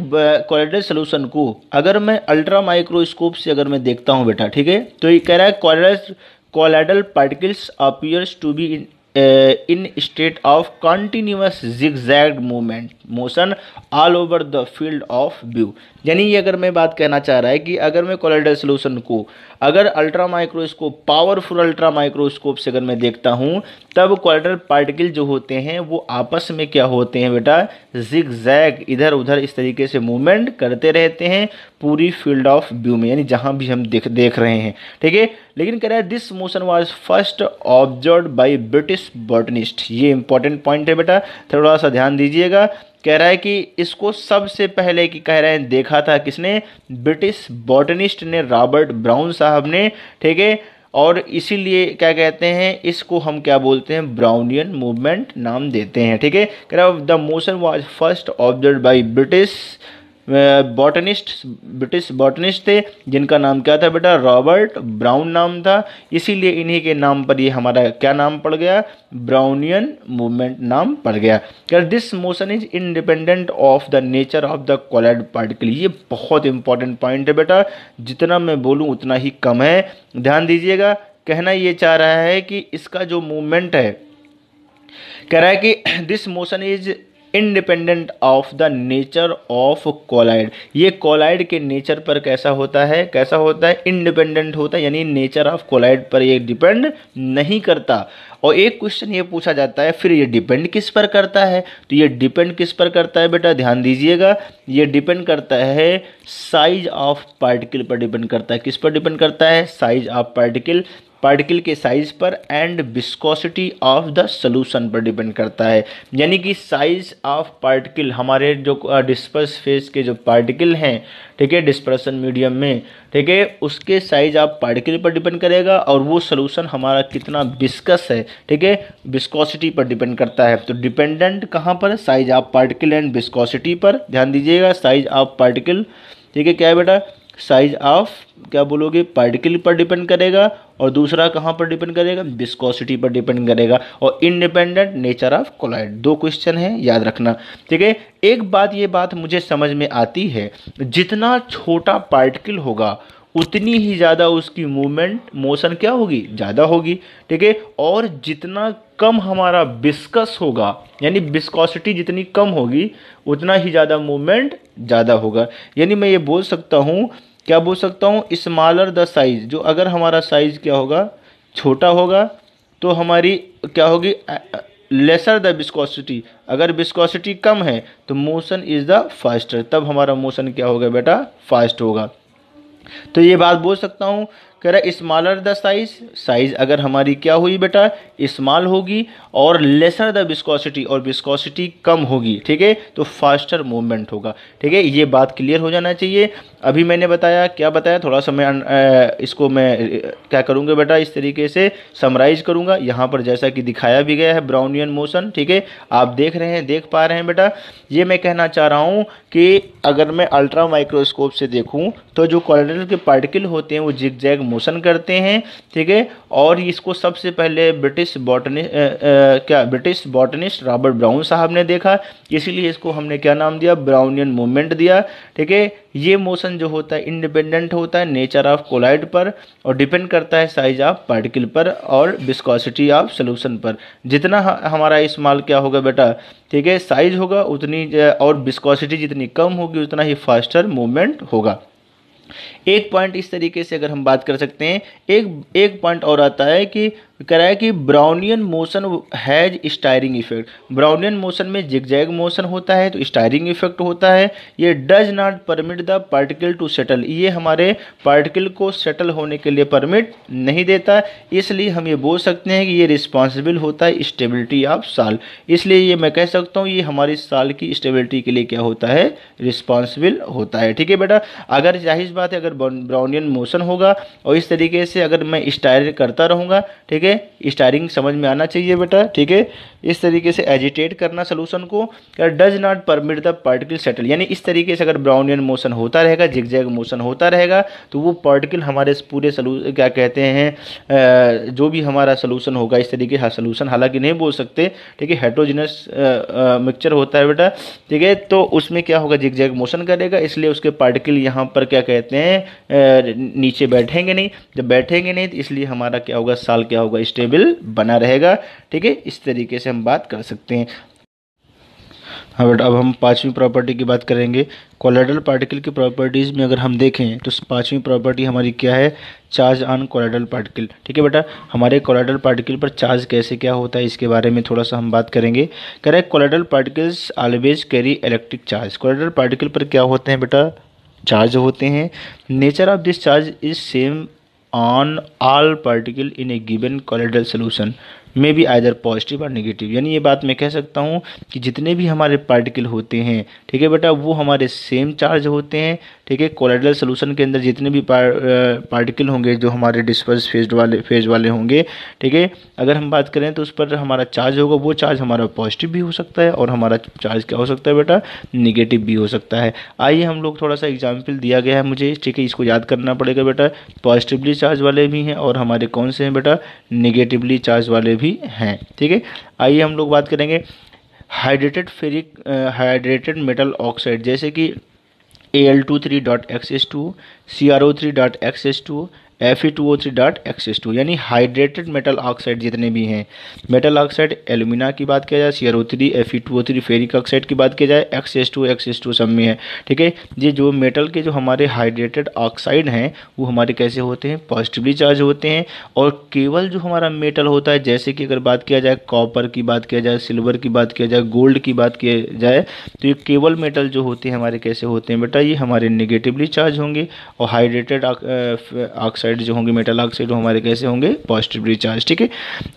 कॉलेडर सोल्यूशन को अगर मैं अल्ट्रा माइक्रोस्कोप से अगर मैं देखता हूँ बेटा ठीक है तो ये कह रहा है colloidal colloidal particles appears to be in in state of continuous zigzagged movement motion all over the field of view यानी ये अगर मैं बात कहना चाह रहा है कि अगर मैं कोलाइडर सोल्यूशन को अगर ultra microscope powerful ultra microscope से अगर मैं देखता हूँ तब क्वार्टर पार्टिकल जो होते हैं वो आपस में क्या होते हैं बेटा जिग जैग इधर उधर इस तरीके से मूवमेंट करते रहते हैं पूरी फील्ड ऑफ व्यू में यानी जहाँ भी हम देख देख रहे हैं ठीक है लेकिन कह रहा है this motion was first observe by British botanist ये इंपॉर्टेंट पॉइंट है बेटा थोड़ा सा ध्यान दीजिएगा कह रहा है कि इसको सबसे पहले कि कह रहे हैं देखा था किसने ब्रिटिश बॉटनिस्ट ने रॉबर्ट ब्राउन साहब ने ठीक है और इसीलिए क्या कहते हैं इसको हम क्या बोलते हैं ब्राउनियन मूवमेंट नाम देते हैं ठीक है कह रहा the motion was first observe by British botanist British botanist थे जिनका नाम क्या था बेटा रॉबर्ट ब्राउन नाम था इसीलिए इन्हीं के नाम पर ये हमारा क्या नाम पड़ गया ब्राउनियन मूवमेंट नाम पड़ गया क्या this motion is independent of the nature of the colloid particle ये बहुत इंपॉर्टेंट पॉइंट है बेटा जितना मैं बोलूँ उतना ही कम है ध्यान दीजिएगा कहना ये चाह रहा है कि इसका जो मूवमेंट है कह रहा है कि this motion is independent of the nature of colloid ये कोलाइड के नेचर पर कैसा होता है कैसा होता है इंडिपेंडेंट होता है यानी नेचर ऑफ कोलाइड पर ये डिपेंड नहीं करता और एक क्वेश्चन ये पूछा जाता है फिर ये डिपेंड किस पर करता है तो ये डिपेंड किस पर करता है बेटा ध्यान दीजिएगा ये डिपेंड करता है साइज ऑफ पार्टिकल पर डिपेंड करता है किस पर डिपेंड करता है साइज ऑफ पार्टिकल पार्टिकल के साइज पर and viscosity of the solution पर डिपेंड करता है यानी कि साइज ऑफ पार्टिकल हमारे जो डिस्पर्स फेस के जो पार्टिकल हैं ठीक है डिस्पर्सन मीडियम में ठीक है उसके साइज आप पार्टिकल पर डिपेंड करेगा और वो सोलूशन हमारा कितना बिस्कस है ठीक है बिस्कोसिटी पर डिपेंड करता है तो डिपेंडेंट कहाँ पर size of particle and viscosity पर ध्यान दीजिएगा साइज ऑफ पार्टिकल ठीक है क्या है बेटा साइज ऑफ क्या बोलोगे पार्टिकल पर डिपेंड करेगा और दूसरा कहाँ पर डिपेंड करेगा बिस्कोसिटी पर डिपेंड करेगा और इनडिपेंडेंट नेचर ऑफ कोलाइड दो क्वेश्चन है याद रखना ठीक है एक बात ये बात मुझे समझ में आती है जितना छोटा पार्टिकल होगा उतनी ही ज़्यादा उसकी मूवमेंट मोशन क्या होगी ज़्यादा होगी ठीक है और जितना कम हमारा बिस्कस होगा यानी बिस्कॉसिटी जितनी कम होगी उतना ही ज़्यादा मूवमेंट ज़्यादा होगा यानी मैं ये बोल सकता हूँ क्या बोल सकता हूँ स्मॉलर द साइज़ जो अगर हमारा साइज़ क्या होगा छोटा होगा तो हमारी क्या होगी लेसर द बिस्कॉसिटी अगर बिस्कॉसिटी कम है तो मोशन इज़ द फास्टर तब हमारा मोशन क्या होगा बेटा फास्ट होगा तो ये बात बोल सकता हूँ कह रहा है स्मॉलर द साइज साइज अगर हमारी क्या हुई बेटा स्मॉल होगी और लेसर द बिस्कोसिटी और बिस्कोसिटी कम होगी ठीक है तो फास्टर मूवमेंट होगा ठीक है ये बात क्लियर हो जाना चाहिए अभी मैंने बताया क्या बताया थोड़ा सा मैं इसको मैं क्या करूँगा बेटा इस तरीके से समराइज करूँगा यहाँ पर जैसा कि दिखाया भी गया है ब्राउनियन मोशन ठीक है आप देख रहे हैं देख पा रहे हैं बेटा ये मैं कहना चाह रहा हूँ कि अगर मैं अल्ट्रा माइक्रोस्कोप से देखूँ तो जो कॉर्डिनल के पार्टिकल होते हैं वो जिग जैग प्रमोशन करते हैं ठीक है और इसको सबसे पहले ब्रिटिश बॉटनि क्या ब्रिटिश बॉटनिस्ट रॉबर्ट ब्राउन साहब ने देखा इसीलिए इसको हमने क्या नाम दिया ब्राउनियन मूवमेंट दिया ठीक है ये मोशन जो होता है इंडिपेंडेंट होता है नेचर ऑफ कोलाइड पर और डिपेंड करता है साइज ऑफ पार्टिकल पर और विस्कॉसिटी ऑफ सोल्यूशन पर जितना हमारा इस्तेमाल क्या होगा बेटा ठीक है साइज होगा उतनी और विस्कॉसिटी जितनी कम होगी उतना ही फास्टर मूवमेंट होगा एक पॉइंट इस तरीके से अगर हम बात कर सकते हैं एक एक पॉइंट और आता है कि कह रहा है कि Brownian motion has stirring effect Brownian motion में जिगजैग मोशन होता है तो स्टायरिंग इफेक्ट होता है ये does not permit the particle to settle ये हमारे पार्टिकल को सेटल होने के लिए परमिट नहीं देता इसलिए हम ये बोल सकते हैं कि ये रिस्पॉन्सिबल होता है स्टेबिलिटी ऑफ साल इसलिए ये मैं कह सकता हूँ ये हमारी साल की स्टेबिलिटी के लिए क्या होता है रिस्पॉन्सिबल होता है ठीक है बेटा अगर जाहिर बात है अगर ब्राउनियन मोशन होगा और इस तरीके से अगर मैं स्टायर करता रहूँगा ठीक है है स्टारिंग समझ में आना चाहिए बेटा ठीक है इस तरीके से एजिटेट करना सोल्यूशन को does not permit the particle settle यानी इस तरीके से अगर एंड मोशन होता रहेगा जैग मोशन होता रहेगा तो वो पार्टिकल हमारे पूरे सलू क्या कहते हैं जो भी हमारा सोल्यूशन होगा इस तरीके का हाँ, सोल्यूशन हालांकि नहीं बोल सकते ठीक है हेटोजिनस मिक्सचर होता है बेटा ठीक है तो उसमें क्या होगा जैग मोशन करेगा इसलिए उसके पार्टिकल यहाँ पर क्या कहते हैं नीचे बैठेंगे नहीं जब बैठेंगे नहीं तो इसलिए हमारा क्या होगा साल क्या होगा होगा स्टेबल बना रहेगा ठीक है इस तरीके से हम बात कर सकते हैं हाँ बट अब हम पांचवी प्रॉपर्टी की बात करेंगे कोलाइडल पार्टिकल की प्रॉपर्टीज़ में अगर हम देखें तो पांचवी प्रॉपर्टी हमारी क्या है चार्ज ऑन कोलाइडल पार्टिकल ठीक है बेटा हमारे कोलाइडल पार्टिकल पर चार्ज कैसे क्या होता है इसके बारे में थोड़ा सा हम बात करेंगे कह रहे हैं colloidal particles always carry electric charge colloidal particle पर क्या होते हैं बेटा चार्ज होते हैं nature of this charge is same on all particles in a given colloidal solution may be either positive or negative यानी ये बात मैं कह सकता हूँ कि जितने भी हमारे पार्टिकल होते हैं ठीक है बेटा वो हमारे सेम चार्ज होते हैं ठीक है कोलाइडल सोलूशन के अंदर जितने भी पार, पार्टिकल होंगे जो हमारे डिस्पर्स फेज वाले फेज वाले होंगे ठीक है अगर हम बात करें तो उस पर हमारा चार्ज होगा वो चार्ज हमारा पॉजिटिव भी हो सकता है और हमारा चार्ज क्या हो सकता है बेटा निगेटिव भी हो सकता है आइए हम लोग थोड़ा सा एग्जाम्पल दिया गया है मुझे ठीक है इसको याद करना पड़ेगा बेटा पॉजिटिवली चार्ज वाले भी हैं और हमारे कौन से हैं बेटा निगेटिवली चार्ज वाले भी भी हैं ठीक है आइए हम लोग बात करेंगे hydrated ferric hydrated metal oxide जैसे कि A L two three dot X S two C R O three dot X S two F E two O three dot X S two यानी हाइड्रेटेड मेटल ऑक्साइड जितने भी हैं metal oxide alumina की बात किया जाए C three F E two O three ferric oxide की बात किया जाए एक्सिस टू एक्सिस टू सब में है ठीक है ये जो मेटल के जो हमारे हाइड्रेटेड ऑक्साइड हैं वो हमारे कैसे होते हैं पॉजिटिवली चार्ज होते हैं और केवल जो हमारा मेटल होता है जैसे कि अगर बात किया जाए कॉपर की बात किया जाए सिल्वर की बात किया जाए गोल्ड की बात किया जाए तो ये केवल मेटल जो होते हैं हमारे कैसे होते हैं बेटा ये हमारे नेगेटिवली चार्ज होंगे और हाइड्रेटेड ऑक्साइड ऑक्साइड जो होंगे मेटल ऑक्साइड हमारे कैसे होंगे पॉजिटिव रिचार्ज ठीक है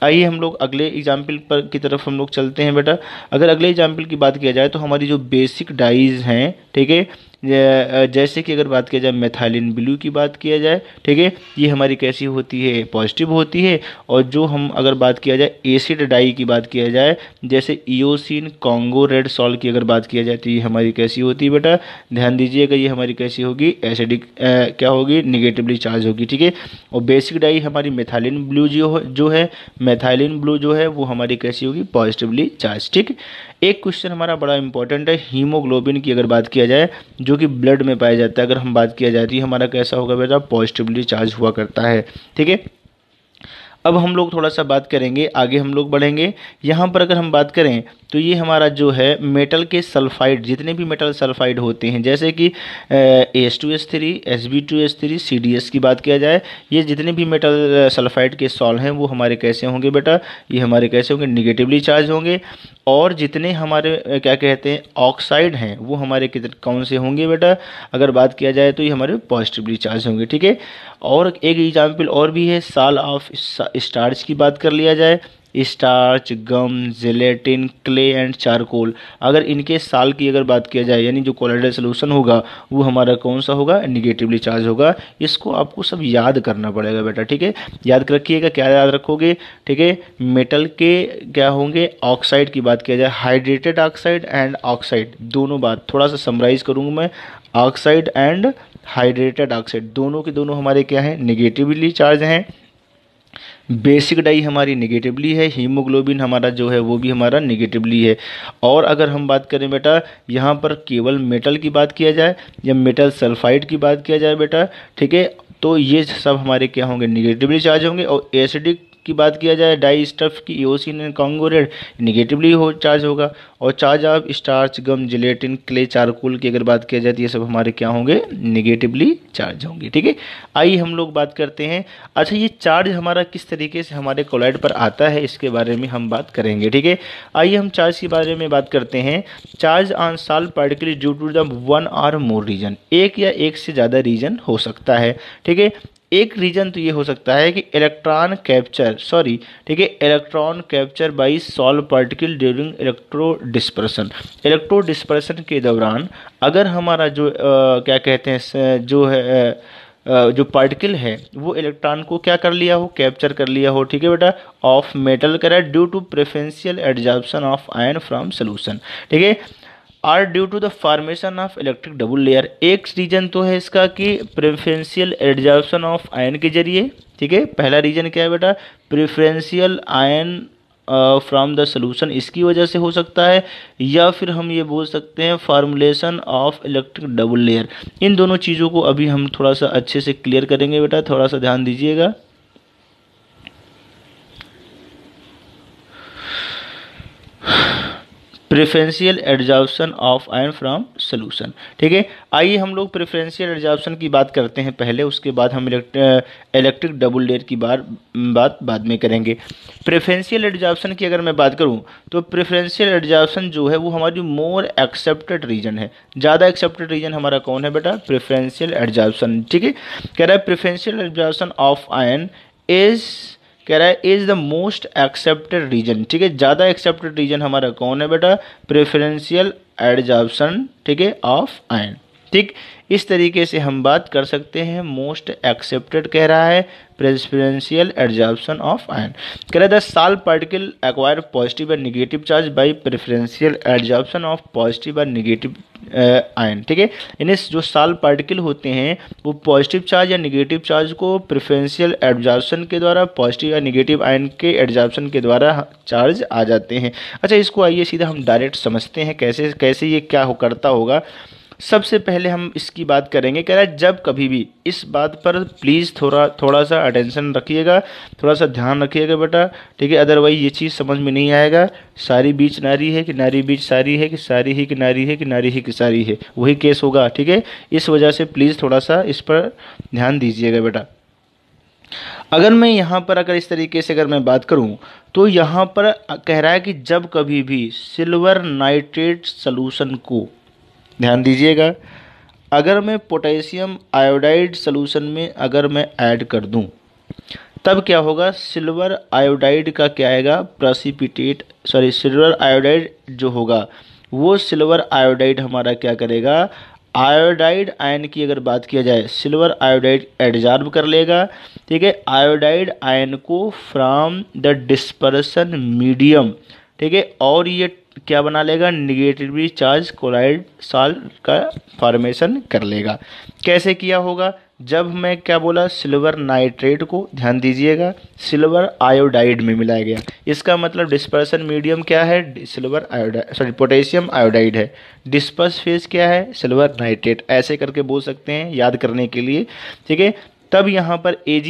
आइए हम लोग अगले एग्जाम्पल पर की तरफ हम लोग चलते हैं बेटा अगर अगले एग्जाम्पल की बात किया जाए तो हमारी जो बेसिक डाइज हैं ठीक है जैसे कि अगर बात किया जाए मेथालिन ब्लू की बात किया जाए ठीक है ये हमारी कैसी होती है पॉजिटिव होती है और जो हम अगर बात किया जाए एसिड डाई की बात किया जाए जैसे ईओसिन कॉन्गो रेड सॉल की अगर बात किया जाए तो ये हमारी कैसी होती है बेटा ध्यान दीजिएगा ये हमारी कैसी होगी एसिडिक क्या होगी निगेटिवली चार्ज होगी ठीक है और बेसिक डाई हमारी मेथालिन ब्लू जो जो है मेथालिन ब्लू जो है वो हमारी कैसी होगी पॉजिटिवली चार्ज ठीक एक क्वेश्चन हमारा बड़ा इंपॉर्टेंट है हीमोग्लोबिन की अगर बात किया जाए जो कि ब्लड में पाया जाता है अगर हम बात किया जाती तो है हमारा कैसा होगा बेटा पॉजिटिवली चार्ज हुआ करता है ठीक है अब हम लोग थोड़ा सा बात करेंगे आगे हम लोग बढ़ेंगे यहाँ पर अगर हम बात करें तो ये हमारा जो है मेटल के सल्फाइड जितने भी मेटल सल्फाइड होते हैं जैसे कि S two S three S B two S three C D S की बात किया जाए ये जितने भी मेटल सल्फाइड के सॉल हैं वो हमारे कैसे होंगे बेटा ये हमारे कैसे होंगे निगेटिवली चार्ज होंगे और जितने हमारे क्या कहते हैं ऑक्साइड हैं वो हमारे कितने कौन से होंगे बेटा अगर बात किया जाए तो ये हमारे पॉजिटिवली चार्ज होंगे ठीक है और एक एग्जाम्पल और भी है साल ऑफ स्टार्च की बात कर लिया जाए starch gum gelatin clay and charcoal अगर इनके साल की अगर बात किया जाए यानी जो कोलाइडल सोल्यूशन होगा वो हमारा कौन सा होगा निगेटिवली चार्ज होगा इसको आपको सब याद करना पड़ेगा बेटा ठीक है याद रखिएगा क्या याद रखोगे ठीक है मेटल के क्या होंगे ऑक्साइड की बात किया जाए हाइड्रेटेड ऑक्साइड एंड ऑक्साइड दोनों बात थोड़ा सा समराइज करूँगा मैं ऑक्साइड एंड हाइड्रेटेड ऑक्साइड दोनों के दोनों हमारे क्या हैं निगेटिवली चार्ज हैं बेसिक डाई हमारी निगेटिवली है हीमोग्लोबिन हमारा जो है वो भी हमारा निगेटिवली है और अगर हम बात करें बेटा यहाँ पर केवल मेटल की बात किया जाए या मेटल सल्फाइड की बात किया जाए बेटा ठीक है तो ये सब हमारे क्या होंगे निगेटिवली चार्ज होंगे और एसिडिक की बात किया जाए डाई स्टफ की ईओसिन एंड कॉन्गोरेड निगेटिवली हो चार्ज होगा और charge of starch gum gelatin clay charcoal की अगर बात किया जाए तो ये सब हमारे क्या होंगे निगेटिवली चार्ज होंगे ठीक है आइए हम लोग बात करते हैं अच्छा ये चार्ज हमारा किस तरीके से हमारे कोलाइड पर आता है इसके बारे में हम बात करेंगे ठीक है आइए हम चार्ज के बारे में बात करते हैं charge on sol particle due to the one or more reason एक या एक से ज़्यादा रीजन हो सकता है ठीक है एक रीज़न तो ये हो सकता है कि इलेक्ट्रॉन कैप्चर सॉरी ठीक है electron capture by sol particle during electro dispersion electro dispersion के दौरान अगर हमारा जो आ, क्या कहते हैं जो है आ, जो पार्टिकल है वो इलेक्ट्रॉन को क्या कर लिया हो कैप्चर कर लिया हो ठीक है बेटा ऑफ मेटल करा due to preferential adsorption of ion from solution ठीक है or due to the formation of electric double layer एक रीजन तो है इसका कि प्रेफरेंशियल एडजॉर्प्शन ऑफ आयन के जरिए ठीक है पहला रीजन क्या है बेटा preferential ion from the solution इसकी वजह से हो सकता है या फिर हम ये बोल सकते हैं formulation of electric double layer इन दोनों चीज़ों को अभी हम थोड़ा सा अच्छे से क्लियर करेंगे बेटा थोड़ा सा ध्यान दीजिएगा preferential adsorption of ion from solution ठीक है आइए हम लोग प्रेफरेंशियल एडजॉर्प्शन की बात करते हैं पहले उसके बाद हम इलेक्ट्रिक डबल लेयर की बार बात बाद में करेंगे प्रेफरेंशियल एडजॉर्प्शन की अगर मैं बात करूं तो प्रेफरेंशियल एडजॉर्प्शन जो है वो हमारी मोर एक्सेप्टेड रीजन है ज़्यादा एक्सेप्टेड रीजन हमारा कौन है बेटा प्रेफरेंशियल एडजॉर्प्शन ठीक है कह रहा है preferential adsorption of ion is कह रहा है is the most accepted reason ठीक है ज़्यादा एक्सेप्टेड रीजन हमारा कौन है बेटा प्रेफरेंशियल एडजॉर्प्शन ठीक है ऑफ आयन ठीक इस तरीके से हम बात कर सकते हैं मोस्ट एक्सेप्टेड कह रहा है प्रेफरेंशियल एडजॉर्प्शन ऑफ आयन कह रहा है the sol particle acquire positive and negative charge by preferential adsorption of positive and negative ion ठीक है इन्हें जो साल पार्टिकल होते हैं वो पॉजिटिव चार्ज या निगेटिव चार्ज को प्रेफरेंशियल एडजॉर्प्शन के द्वारा पॉजिटिव या निगेटिव आयन के एडजॉर्प्शन के द्वारा चार्ज आ जाते हैं अच्छा इसको आइए सीधा हम डायरेक्ट समझते हैं कैसे कैसे ये क्या हो करता होगा सबसे पहले हम इसकी बात करेंगे कह रहा है जब कभी भी इस बात पर प्लीज़ थोड़ा थोड़ा सा अटेंशन रखिएगा थोड़ा सा ध्यान रखिएगा बेटा ठीक है अदरवाइज ये चीज़ समझ में नहीं आएगा सारी बीच नारी है कि नारी बीच सारी है कि सारी ही कि नारी है कि नारी ही कि सारी है वही केस होगा ठीक है इस वजह से प्लीज़ थोड़ा सा इस पर ध्यान दीजिएगा बेटा अगर मैं यहाँ पर अगर इस तरीके से अगर मैं बात करूँ तो यहाँ पर कह रहा है कि जब कभी भी सिल्वर नाइट्रेट सलूशन को ध्यान दीजिएगा अगर मैं पोटेशियम आयोडाइड सोलूशन में अगर मैं ऐड कर दूं तब क्या होगा सिल्वर आयोडाइड का क्या आएगा प्रसिपिटेट सॉरी सिल्वर आयोडाइड जो होगा वो सिल्वर आयोडाइड हमारा क्या करेगा आयोडाइड आयन की अगर बात किया जाए सिल्वर आयोडाइड एडजार्व कर लेगा ठीक है आयोडाइड आयन को फ्रॉम द डिस्पर्सन मीडियम ठीक है और ये क्या बना लेगा निगेटिवली चार्ज क्लोराइड साल का फॉर्मेशन कर लेगा कैसे किया होगा जब मैं क्या बोला सिल्वर नाइट्रेट को ध्यान दीजिएगा सिल्वर आयोडाइड में मिलाया गया इसका मतलब डिस्पर्सन मीडियम क्या है silver iodide sorry potassium iodide है डिस्पर्स फेज क्या है सिल्वर नाइट्रेट ऐसे करके बोल सकते हैं याद करने के लिए ठीक है तब यहाँ पर ए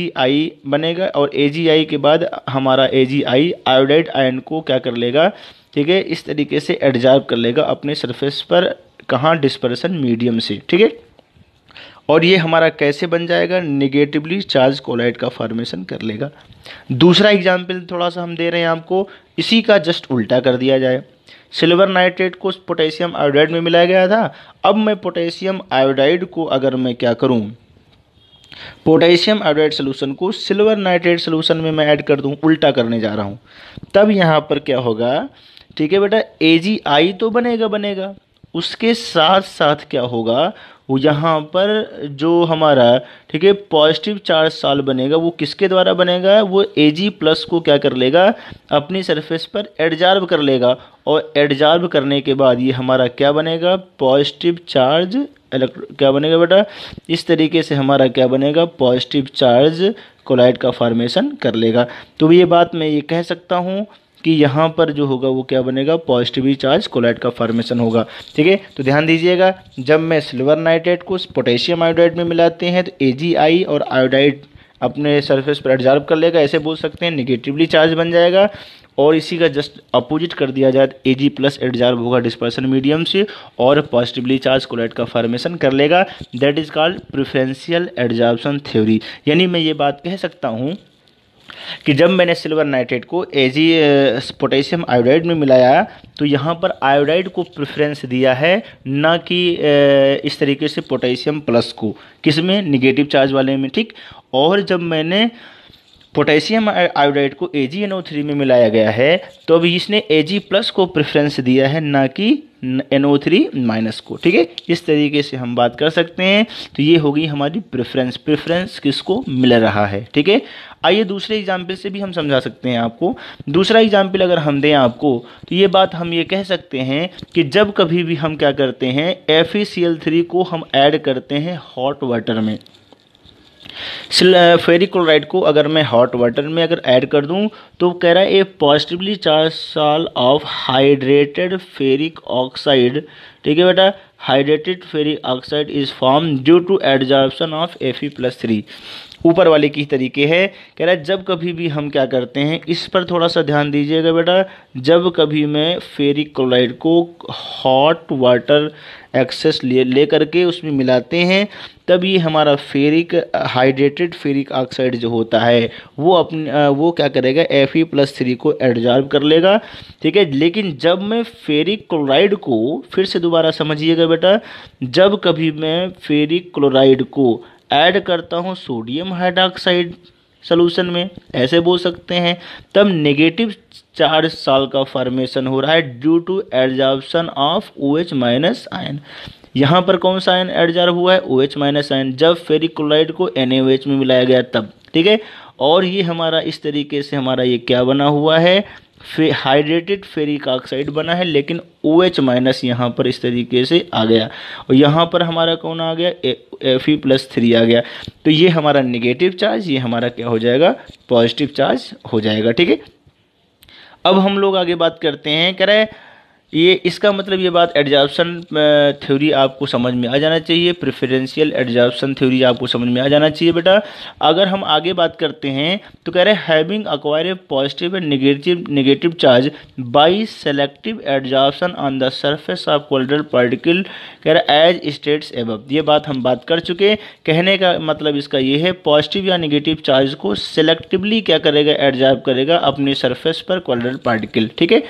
बनेगा और ए के बाद हमारा ए आयोडाइड आयन को क्या कर लेगा ठीक है इस तरीके से एडजर्व कर लेगा अपने सरफेस पर कहाँ डिस्पर्सन मीडियम से ठीक है और ये हमारा कैसे बन जाएगा निगेटिवली चार्ज कोलाइड का फॉर्मेशन कर लेगा दूसरा एग्जाम्पल थोड़ा सा हम दे रहे हैं आपको इसी का जस्ट उल्टा कर दिया जाए सिल्वर नाइट्रेट को पोटेशियम आयोडाइड में मिलाया गया था अब मैं पोटेशियम आयोडाइड को अगर मैं क्या करूँ पोटेशियम आयोडाइड सोलूशन को सिल्वर नाइट्रेट सोलूशन में मैं ऐड कर दूं उल्टा करने जा रहा हूं तब यहां पर क्या होगा ठीक है बेटा ए जी आई तो बनेगा बनेगा उसके साथ साथ क्या होगा वो यहाँ पर जो हमारा ठीक है पॉजिटिव चार्ज साल बनेगा वो किसके द्वारा बनेगा वो ए जी प्लस को क्या कर लेगा अपनी सरफेस पर एडजार्व कर लेगा और एडजार्व करने के बाद ये हमारा क्या बनेगा पॉजिटिव चार्ज इलेक्ट्रो क्या बनेगा बेटा इस तरीके से हमारा क्या बनेगा पॉजिटिव चार्ज कोलाइड का फॉर्मेशन कर लेगा तो ये बात मैं ये कह सकता हूँ कि यहाँ पर जो होगा वो क्या बनेगा पॉजिटिव चार्ज कोलाइट का फॉर्मेशन होगा ठीक है तो ध्यान दीजिएगा जब मैं सिल्वर नाइट्रेट को पोटेशियम आयोडाइड में मिलाते हैं तो ए और आयोडाइड अपने सरफेस पर एड्जॉर्व कर लेगा ऐसे बोल सकते हैं निगेटिवली चार्ज बन जाएगा और इसी का जस्ट अपोजिट कर दिया जाए ए जी प्लस एडजार्व होगा डिस्पर्सन मीडियम से और पॉजिटिवली चार्ज कोलाइट का फॉर्मेशन कर लेगा that is called preferential adsorption theory यानी मैं ये बात कह सकता हूँ कि जब मैंने सिल्वर नाइट्रेट को एजी पोटेशियम आयोडाइड में मिलाया तो यहाँ पर आयोडाइड को प्रेफरेंस दिया है ना कि इस तरीके से पोटेशियम प्लस को किस में निगेटिव चार्ज वाले में ठीक और जब मैंने पोटेशियम आयोडाइड को ए जी एन ओ थ्री में मिलाया गया है तो अभी इसने ए जी प्लस को प्रेफरेंस दिया है ना कि एन ओ थ्री माइनस को ठीक है इस तरीके से हम बात कर सकते हैं तो ये होगी हमारी प्रेफरेंस प्रेफरेंस किसको मिल रहा है ठीक है आइए दूसरे एग्जाम्पल से भी हम समझा सकते हैं आपको दूसरा एग्जाम्पल अगर हम दें आपको तो ये बात हम ये कह सकते हैं कि जब कभी भी हम क्या करते हैं एफ सी एल थ्री को हम ऐड करते हैं हॉट वाटर में फेरी क्लोराइड को अगर मैं हॉट वाटर में अगर ऐड कर दूं तो कह रहा है ए पॉजिटिवली चार साल ऑफ हाइड्रेटेड फेरिक ऑक्साइड ठीक है बेटा hydrated ferric oxide is form due to adsorption of F E plus three ऊपर वाले की तरीके है कह रहा है जब कभी भी हम क्या करते हैं इस पर थोड़ा सा ध्यान दीजिएगा बेटा जब कभी मैं फेरिक क्लोराइड को हॉट वाटर एक्सेस ले ले करके उसमें मिलाते हैं तब ये हमारा फेरिक हाइड्रेटेड फेरिक ऑक्साइड जो होता है वो अपने वो क्या करेगा एफ ई प्लस थ्री को एडजॉर्ब कर लेगा ठीक है लेकिन जब मैं फेरिक क्लोराइड को फिर से दोबारा समझिएगा बेटा जब कभी मैं फेरिक क्लोराइड को ऐड करता हूँ सोडियम हाइड्रोक्साइड सोल्यूशन में ऐसे बोल सकते हैं तब नेगेटिव चार साल का फॉर्मेशन हो रहा है due to adsorption of O H minus ion यहाँ पर कौन सा आयन एडजॉर्ब हुआ है ओ एच माइनस आयन जब फेरिक्लोराइड को एन में मिलाया गया तब ठीक है और ये हमारा इस तरीके से हमारा ये क्या बना हुआ है फे हाइड्रेटेड फेरिक ऑक्साइड बना है लेकिन ओ एच माइनस यहाँ पर इस तरीके से आ गया और यहाँ पर हमारा कौन आ गया एफ ई प्लस थ्री आ गया तो ये हमारा निगेटिव चार्ज ये हमारा क्या हो जाएगा पॉजिटिव चार्ज हो जाएगा ठीक है अब हम लोग आगे बात करते हैं कह रहे हैं ये इसका मतलब ये बात एडजॉपन थ्योरी आपको समझ में आ जाना चाहिए प्रेफरेंशियल एडजॉर्प्शन थ्योरी आपको समझ में आ जाना चाहिए बेटा अगर हम आगे बात करते हैं तो कह रहे हैं having acquire a positive and negative negative charge by selective adsorption on the surface of colloidal particle कह रहे एज स्टेट्स एब ये बात हम बात कर चुके कहने का मतलब इसका ये है पॉजिटिव या निगेटिव चार्ज को सेलेक्टिवली क्या करेगा एडजॉर्ब करेगा अपने सर्फेस पर कोल्डल पार्टिकल ठीक है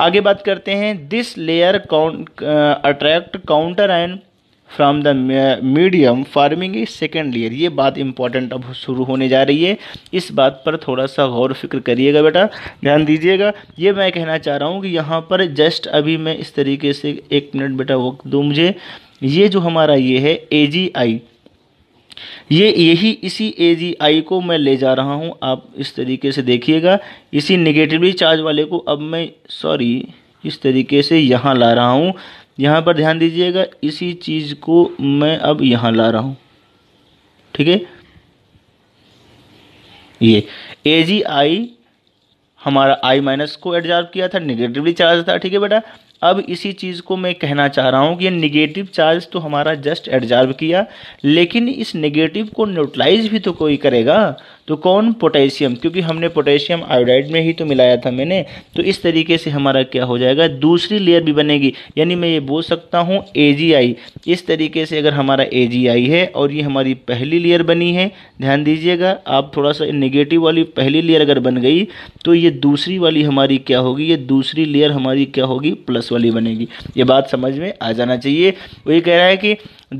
आगे बात करते हैं this layer count attract counter and from the medium forming is second layer ये बात इंपॉर्टेंट अब शुरू होने जा रही है इस बात पर थोड़ा सा गौर फिक्र करिएगा बेटा ध्यान दीजिएगा ये मैं कहना चाह रहा हूँ कि यहाँ पर जस्ट अभी मैं इस तरीके से एक मिनट बेटा वक्त दूँ मुझे ये जो हमारा ये है ए जी आई ये यही इसी ए जी आई को मैं ले जा रहा हूँ आप इस तरीके से देखिएगा इसी निगेटिवली चार्ज वाले को अब मैं सॉरी इस तरीके से यहाँ ला रहा हूँ यहाँ पर ध्यान दीजिएगा इसी चीज़ को मैं अब यहाँ ला रहा हूँ ठीक है ये ए जी आई हमारा आई माइनस को एड्जॉर्व किया था निगेटिवली चार्ज था ठीक है बेटा अब इसी चीज़ को मैं कहना चाह रहा हूँ कि ये निगेटिव चार्ज तो हमारा जस्ट एडजॉल्व किया लेकिन इस नेगेटिव को न्यूट्रलाइज भी तो कोई करेगा तो कौन पोटेशियम क्योंकि हमने पोटेशियम आयोडाइड में ही तो मिलाया था मैंने तो इस तरीके से हमारा क्या हो जाएगा दूसरी लेयर भी बनेगी यानी मैं ये बोल सकता हूँ ए इस तरीके से अगर हमारा ए है और ये हमारी पहली लेयर बनी है ध्यान दीजिएगा आप थोड़ा सा निगेटिव वाली पहली लेयर अगर बन गई तो ये दूसरी वाली हमारी क्या होगी ये दूसरी लेयर हमारी क्या होगी प्लस वाली बनेगी ये बात समझ में आ जाना चाहिए वही कह रहा है कि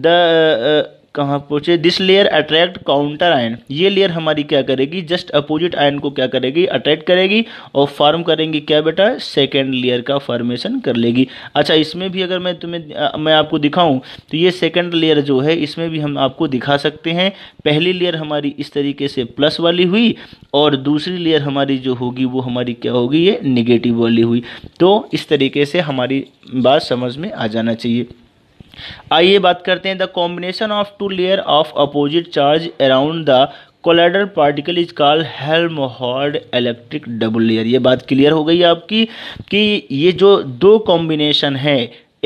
द कहाँ पहुँचे this layer attract counter ion ये लेयर हमारी क्या करेगी जस्ट अपोजिट आयन को क्या करेगी अट्रैक्ट करेगी और फॉर्म करेंगी क्या बेटा सेकेंड लेयर का फॉर्मेशन कर लेगी अच्छा इसमें भी अगर मैं तुम्हें आ, मैं आपको दिखाऊं तो ये सेकेंड लेयर जो है इसमें भी हम आपको दिखा सकते हैं पहली लेयर हमारी इस तरीके से प्लस वाली हुई और दूसरी लेयर हमारी जो होगी वो हमारी क्या होगी ये निगेटिव वाली हुई तो इस तरीके से हमारी बात समझ में आ जाना चाहिए आइए बात करते हैं the combination of two layer of opposite charge around the colloidal particle is call Helmholtz electric double layer ये बात क्लियर हो गई आपकी कि ये जो दो कॉम्बिनेशन है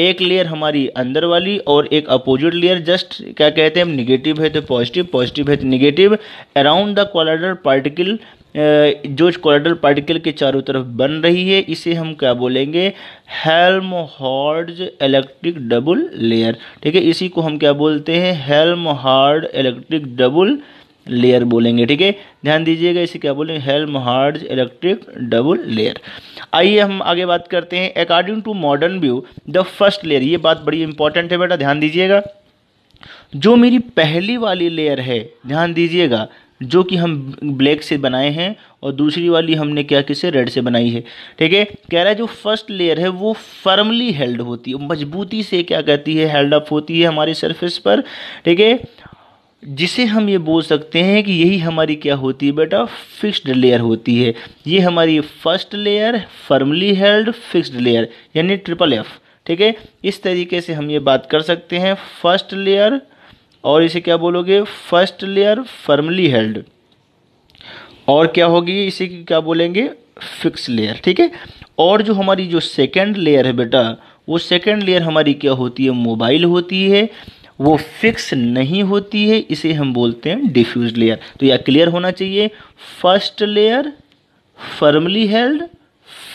एक लेयर हमारी अंदर वाली और एक अपोजिट लेयर जस्ट क्या कहते हैं हम निगेटिव है तो पॉजिटिव पॉजिटिव है तो negative around the colloidal particle जो कोलाइडल पार्टिकल के चारों तरफ बन रही है इसे हम क्या बोलेंगे Helmholtz electric double layer ठीक है इसी को हम क्या बोलते हैं Helmholtz electric double layer बोलेंगे ठीक है ध्यान दीजिएगा इसे क्या बोलेंगे Helmholtz electric double layer आइए हम आगे बात करते हैं according to modern view the first layer ये बात बड़ी इंपॉर्टेंट है बेटा ध्यान दीजिएगा जो मेरी पहली वाली लेयर है ध्यान दीजिएगा जो कि हम ब्लैक से बनाए हैं और दूसरी वाली हमने क्या किसे रेड से बनाई है ठीक है कह रहा है जो फर्स्ट लेयर है वो फर्मली हेल्ड होती है मजबूती से क्या कहती है हेल्ड अप होती है हमारी सरफेस पर ठीक है जिसे हम ये बोल सकते हैं कि यही हमारी क्या होती है बेटा फिक्स्ड लेयर होती है ये हमारी first layer firmly held fixed layer यानी ट्रिपल एफ ठीक है इस तरीके से हम ये बात कर सकते हैं फर्स्ट लेयर और इसे क्या बोलोगे फर्स्ट लेयर फर्मली हेल्ड और क्या होगी इसे क्या बोलेंगे फिक्स लेयर ठीक है और जो हमारी जो सेकेंड लेयर है बेटा वो सेकेंड लेयर हमारी क्या होती है मोबाइल होती है वो फिक्स नहीं होती है इसे हम बोलते हैं डिफ्यूज लेयर तो यह क्लियर होना चाहिए first layer firmly held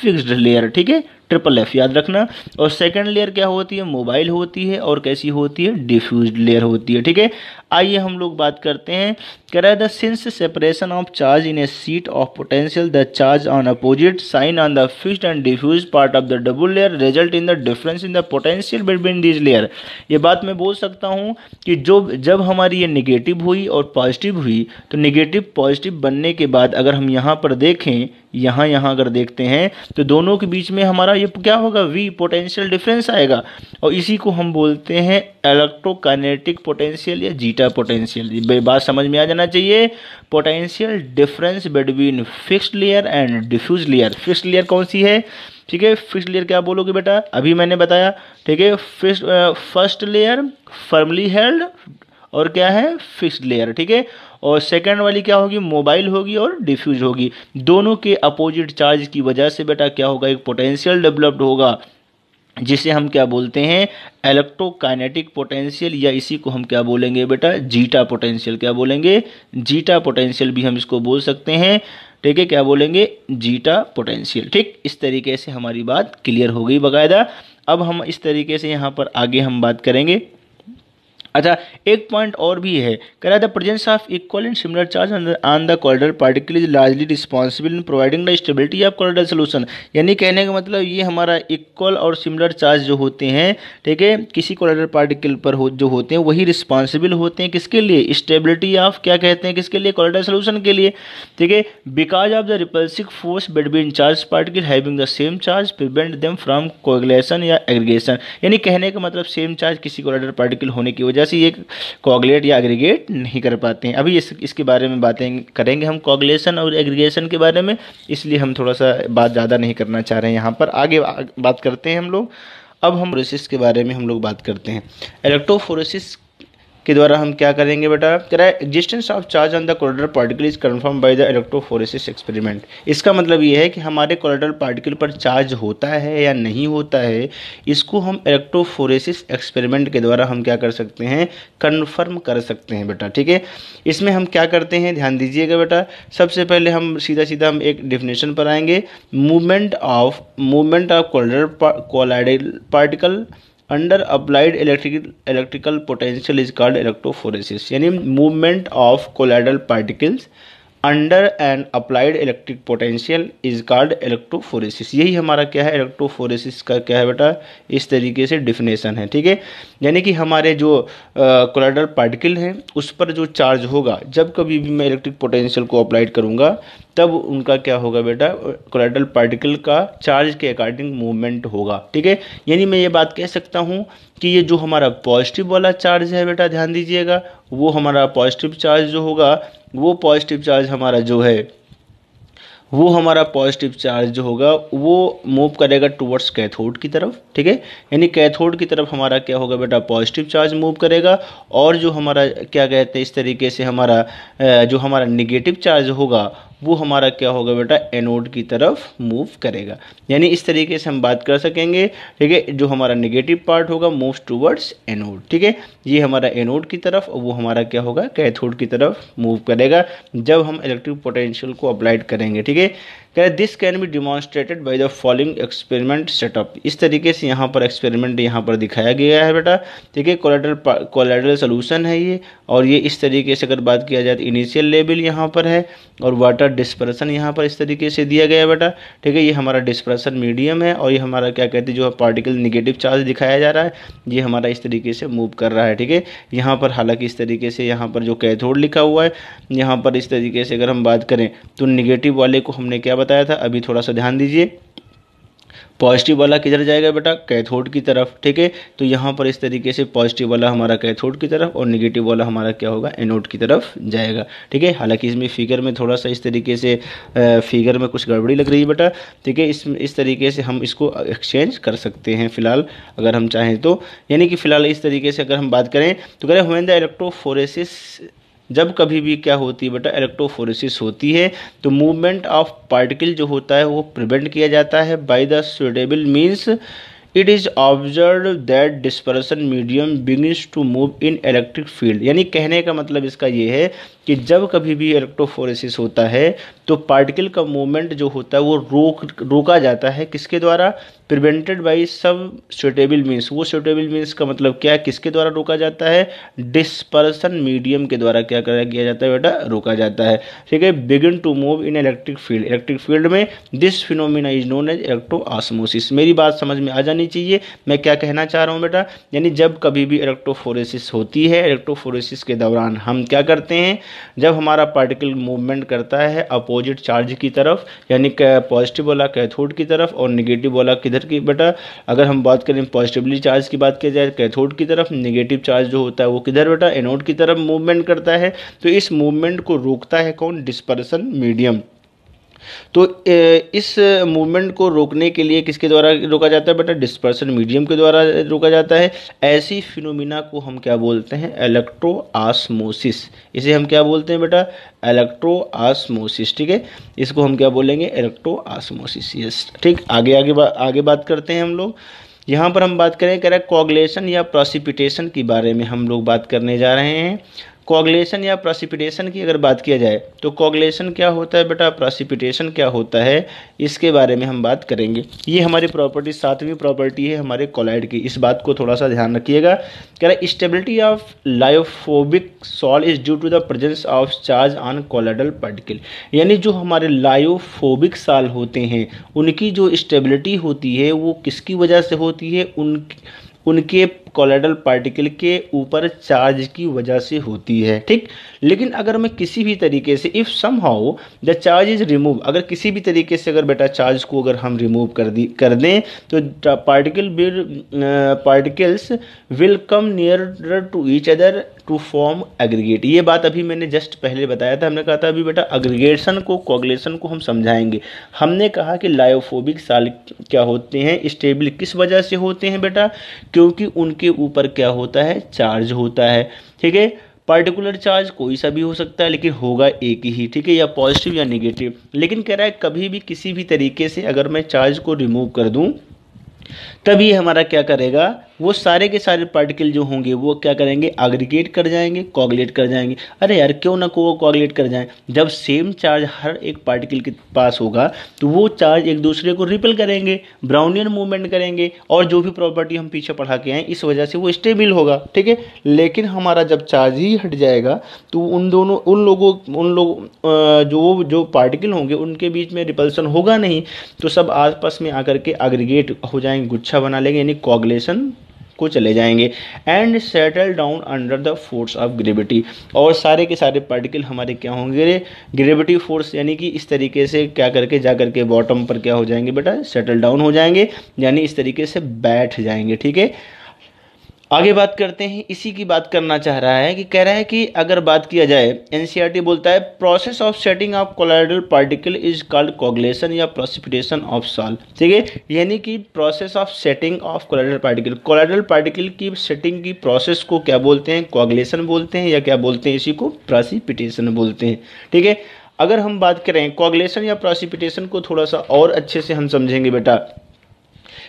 fixed layer ठीक है ट्रिपल एफ याद रखना और सेकेंड लेयर क्या होती है मोबाइल होती है और कैसी होती है डिफ्यूज लेयर होती है ठीक है आइए हम लोग बात करते हैं कह रहा है the since separation of charge in a seat of potential the charge on opposite sign on the fixed and diffuse part of the double layer result in the difference in the potential between this layer ये बात मैं बोल सकता हूँ कि जो जब हमारी ये निगेटिव हुई और पॉजिटिव हुई तो निगेटिव पॉजिटिव बनने के बाद अगर हम यहाँ पर देखें यहाँ यहाँ अगर देखते हैं तो दोनों के बीच में हमारा ये क्या होगा वी पोटेंशियल डिफरेंस आएगा और इसी को हम बोलते हैं इलेक्ट्रोकाइनेटिक पोटेंशियल या जी बीटा पोटेंशियल बात समझ में आ जाना चाहिए potential difference between fixed layer and diffuse layer fixed layer कौन सी है ठीक है फिक्स्ड लेयर क्या बोलोगे बेटा अभी मैंने बताया ठीक है फर्स्ट लेयर फर्मली हेल्ड और क्या है फिक्स्ड लेयर ठीक है और सेकंड वाली क्या होगी मोबाइल होगी और डिफ्यूज होगी दोनों के अपोजिट चार्ज की वजह से बेटा क्या होगा एक पोटेंशियल डेवलप्ड होगा जिसे हम क्या बोलते हैं इलेक्ट्रोकाइनेटिक पोटेंशियल या इसी को हम क्या बोलेंगे बेटा जीटा पोटेंशियल क्या बोलेंगे जीटा पोटेंशियल भी हम इसको बोल सकते हैं ठीक है क्या बोलेंगे जीटा पोटेंशियल ठीक इस तरीके से हमारी बात क्लियर हो गई बाकायदा अब हम इस तरीके से यहाँ पर आगे हम बात करेंगे अच्छा एक पॉइंट और भी है कह रहा the presence of equal and similar charge on the colloidal particle is largely responsible in providing the stability of colloidal solution यानी कहने का मतलब ये हमारा इक्वल और सिमिलर चार्ज जो होते हैं ठीक है किसी कॉरिडर पार्टिकल पर हो जो होते हैं वही रिस्पॉन्सिबल होते हैं किसके लिए स्टेबिलिटी ऑफ क्या कहते हैं किसके लिए कॉरिडर सोल्यूशन के लिए ठीक है because of the repulsive force between charge particle having the same charge prevent them from coagulation या एग्रीगेशन यानी कहने का मतलब सेम चार्ज किसी कॉरिडर पार्टिकल होने की वजह जैसे ये कॉगलेट या एग्रीगेट नहीं कर पाते हैं अभी इस इसके बारे में बातें करेंगे हम कॉगलेशन और एग्रीगेशन के बारे में इसलिए हम थोड़ा सा बात ज़्यादा नहीं करना चाह रहे हैं यहाँ पर आगे बात करते हैं हम लोग अब हम रोसिस के बारे में हम लोग बात करते हैं इलेक्ट्रोफोरेसिस के द्वारा हम क्या करेंगे बेटा कह रहा है existence of charge on the colloidal particle is confirm by the electrophoresis experiment इसका मतलब ये है कि हमारे कोलेटर पार्टिकल पर चार्ज होता है या नहीं होता है इसको हम इलेक्ट्रोफोरेसिस एक्सपेरिमेंट के द्वारा हम क्या कर सकते हैं कन्फर्म कर सकते हैं बेटा ठीक है इसमें हम क्या करते हैं ध्यान दीजिएगा बेटा सबसे पहले हम सीधा सीधा हम एक डिफिनेशन पर आएंगे movement of movement of colloidal colloidal particle under applied electrical electrical potential is called electrophoresis यानी movement of colloidal particles under and applied electric potential is called electrophoresis यही हमारा क्या है इलेक्ट्रोफोरेसिस का क्या है बेटा इस तरीके से डिफिनेशन है ठीक है यानी कि हमारे जो कोलाइडल पार्टिकल हैं उस पर जो चार्ज होगा जब कभी भी मैं इलेक्ट्रिक पोटेंशियल को अप्लाइड करूँगा तब उनका क्या होगा बेटा कोलाइडल पार्टिकल का चार्ज के अकॉर्डिंग मूवमेंट होगा ठीक है यानी मैं ये बात कह सकता हूँ कि ये जो हमारा पॉजिटिव वाला चार्ज है बेटा ध्यान दीजिएगा वो हमारा पॉजिटिव चार्ज जो होगा वो पॉजिटिव चार्ज हमारा जो है वो हमारा पॉजिटिव चार्ज जो होगा वो मूव करेगा टुवर्ड्स कैथोड की तरफ ठीक है यानी कैथोड की तरफ हमारा क्या होगा बेटा पॉजिटिव चार्ज मूव करेगा और जो हमारा क्या कहते हैं इस तरीके से हमारा जो हमारा निगेटिव चार्ज होगा वो हमारा क्या होगा बेटा एनोड की तरफ मूव करेगा यानी इस तरीके से हम बात कर सकेंगे ठीक है जो हमारा नेगेटिव पार्ट होगा मूव टूवर्ड्स एनोड ठीक है ये हमारा एनोड की तरफ और वो हमारा क्या होगा कैथोड की तरफ मूव करेगा जब हम इलेक्ट्रिक पोटेंशियल को अप्लाइड करेंगे ठीक है कह रहे this can be demonstrated by the following experiment setup इस तरीके से यहाँ पर एक्सपेरिमेंट यहाँ पर दिखाया गया है बेटा ठीक है कोलेटरल कोलेटरल सोलूशन है ये और ये इस तरीके से अगर बात किया जाए तो इनिशियल लेवल यहाँ पर है और वाटर डिस्पर्सन यहाँ पर इस तरीके से दिया गया है बेटा ठीक है ये हमारा डिस्पर्सन मीडियम है और ये हमारा क्या कहते हैं जो पार्टिकल निगेटिव चार्ज दिखाया जा रहा है ये हमारा इस तरीके से मूव कर रहा है ठीक है यहाँ पर हालांकि इस तरीके से यहाँ पर जो कैथोड लिखा हुआ है यहाँ पर इस तरीके से अगर हम बात करें तो निगेटिव वाले को हमने क्या बता बताया था अभी थोड़ा सा ध्यान दीजिए पॉजिटिव वाला किधर जाएगा बेटा कैथोड की तरफ ठीक है तो यहाँ पर इस तरीके से पॉजिटिव वाला हमारा कैथोड की तरफ और निगेटिव वाला हमारा क्या होगा एनोड की तरफ जाएगा ठीक है हालांकि इसमें फिगर में थोड़ा सा इस तरीके से फिगर में कुछ गड़बड़ी लग रही है बेटा ठीक है इस इस तरीके से हम इसको एक्सचेंज कर सकते हैं फिलहाल अगर हम चाहें तो यानी कि फिलहाल इस तरीके से अगर हम बात करें तो करें हुए द इलेक्ट्रोफोरेसिस जब कभी भी क्या होती है बेटा इलेक्ट्रोफोरेसिस होती है तो मूवमेंट ऑफ पार्टिकल जो होता है वो प्रिवेंट किया जाता है by the suitable means it is observe that dispersion medium begins to move in electric field यानी कहने का मतलब इसका ये है कि जब कभी भी इलेक्ट्रोफोरेसिस होता है तो पार्टिकल का मूवमेंट जो होता है वो रोक रोका जाता है किसके द्वारा प्रिवेंटेड बाई सब स्वेटेबल मीन्स वो सुटेबल मीन्स का मतलब क्या है किसके द्वारा रोका जाता है डिस्पर्सन मीडियम के द्वारा क्या करा किया जाता है बेटा रोका जाता है ठीक है begin to move in electric field electric field में this phenomena is known as electro osmosis मेरी बात समझ में आ जानी चाहिए मैं क्या कहना चाह रहा हूँ बेटा यानी जब कभी भी इलेक्ट्रोफोरेसिस होती है इलेक्ट्रोफोरेसिस के दौरान हम क्या करते हैं जब हमारा पार्टिकल मूवमेंट करता है अपोजिट चार्ज की तरफ यानी पॉजिटिव वाला कैथोड की तरफ और निगेटिव वाला किधर इधर की बेटा अगर हम बात करें पॉजिटिवली चार्ज की बात की जाए कैथोड की तरफ निगेटिव चार्ज जो होता है वो किधर बेटा एनोड की तरफ मूवमेंट करता है तो इस मूवमेंट को रोकता है कौन डिस्पर्सन मीडियम तो इस मूवमेंट को रोकने के लिए किसके द्वारा रोका जाता है बेटा डिस्पर्सन मीडियम के द्वारा रोका जाता है ऐसी फिनोमिना को हम क्या बोलते हैं इलेक्ट्रो आसमोसिस इसे हम क्या बोलते हैं बेटा इलेक्ट्रो आसमोसिस ठीक है इसको हम क्या बोलेंगे इलेक्ट्रो आसमोसिस यस ठीक आगे आगे बा, आगे बात करते हैं हम लोग यहाँ पर हम बात करें कह रहे हैं कॉगलेशन या प्रोसिपिटेशन के बारे में हम लोग बात करने जा रहे हैं कोगलेशन या प्रोसिपिटेशन की अगर बात किया जाए तो कोगलेशन क्या होता है बेटा प्रोसिपिटेशन क्या होता है इसके बारे में हम बात करेंगे ये हमारी प्रॉपर्टी सातवीं प्रॉपर्टी है हमारे कोलाइड की इस बात को थोड़ा सा ध्यान रखिएगा कह रहा stability of lyophobic sol is due to the presence of charge on colloidal particle यानी जो हमारे लायोफोबिक साल होते हैं उनकी जो स्टेबिलिटी होती है वो किसकी वजह से होती है उन उनके कोलेडल पार्टिकल के ऊपर चार्ज की वजह से होती है ठीक लेकिन अगर मैं किसी भी तरीके से if somehow the charge is remove अगर किसी भी तरीके से अगर बेटा चार्ज को अगर हम रिमूव कर दी कर दें तो particle will particles will come near to each other to form aggregate ये बात अभी मैंने जस्ट पहले बताया था हमने कहा था अभी बेटा एग्रीगेशन को कोगलेशन को हम समझाएंगे हमने कहा कि लायोफोबिक साल क्या होते हैं स्टेबल किस वजह से होते हैं बेटा क्योंकि उन उनके ऊपर क्या होता है चार्ज होता है ठीक है पार्टिकुलर चार्ज कोई सा भी हो सकता है लेकिन होगा एक ही ठीक है या पॉजिटिव या नेगेटिव लेकिन कह रहा है कभी भी किसी भी तरीके से अगर मैं चार्ज को रिमूव कर दूं तभी हमारा क्या करेगा वो सारे के सारे पार्टिकल जो होंगे वो क्या करेंगे एग्रीगेट कर जाएंगे कॉगलेट कर जाएंगे अरे यार क्यों ना को वो कॉगलेट कर जाएं जब सेम चार्ज हर एक पार्टिकल के पास होगा तो वो चार्ज एक दूसरे को रिपल करेंगे ब्राउनियन मूवमेंट करेंगे और जो भी प्रॉपर्टी हम पीछे पढ़ा के आए इस वजह से वो स्टेबल होगा ठीक है लेकिन हमारा जब चार्ज ही हट जाएगा तो उन दोनों उन लोगों उन लोग जो जो पार्टिकल होंगे उनके बीच में रिपल्सन होगा नहीं तो सब आसपास में आकर के एग्रीगेट हो जाएंगे गुच्छ अच्छा बना लेंगे यानी कॉगलेशन को चले जाएंगे and settle down under the force of gravity और सारे के सारे पार्टिकल हमारे क्या होंगे ग्रेविटी फोर्स यानी कि इस तरीके से क्या करके जा करके बॉटम पर क्या हो जाएंगे बेटा सेटल डाउन हो जाएंगे यानी इस तरीके से बैठ जाएंगे ठीक है आगे बात करते हैं इसी की बात करना चाह रहा है कि कह रहा है कि अगर बात किया जाए एन e बोलता है process of setting of colloidal particle is called coagulation or precipitation of sol ठीक है यानी कि process of setting of colloidal particle colloidal particle की सेटिंग की प्रोसेस को क्या बोलते हैं कोगलेशन बोलते हैं या क्या बोलते हैं इसी को प्रोसिपिटेशन बोलते हैं ठीक है अगर हम बात करें कोगलेशन या प्रोसिपिटेशन को थोड़ा सा और अच्छे से हम समझेंगे बेटा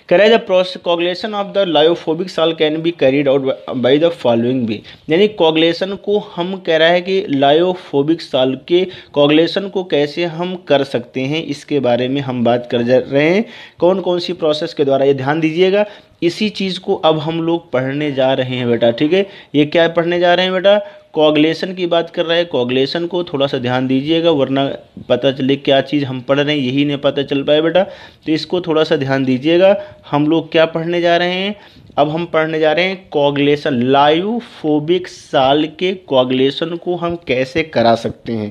कह the process coagulation of the lyophobic sol can be carried out by the following भी यानी कॉगलेशन को हम कह रहा है कि लायोफोबिक साल के कॉगलेशन को कैसे हम कर सकते हैं इसके बारे में हम बात कर रहे हैं कौन कौन सी प्रोसेस के द्वारा ये ध्यान दीजिएगा इसी चीज़ को अब हम लोग पढ़ने जा रहे हैं बेटा ठीक है ये क्या पढ़ने जा रहे हैं बेटा कॉगलेसन की बात कर रहा है कॉगलेशन को थोड़ा सा ध्यान दीजिएगा वरना पता चले क्या चीज़ हम पढ़ रहे हैं यही नहीं पता चल पाए बेटा तो इसको थोड़ा सा ध्यान दीजिएगा हम लोग क्या पढ़ने जा रहे हैं अब हम पढ़ने जा रहे हैं कोगलेशन लाइवफोबिक साल के कोगलेशन को हम कैसे करा सकते हैं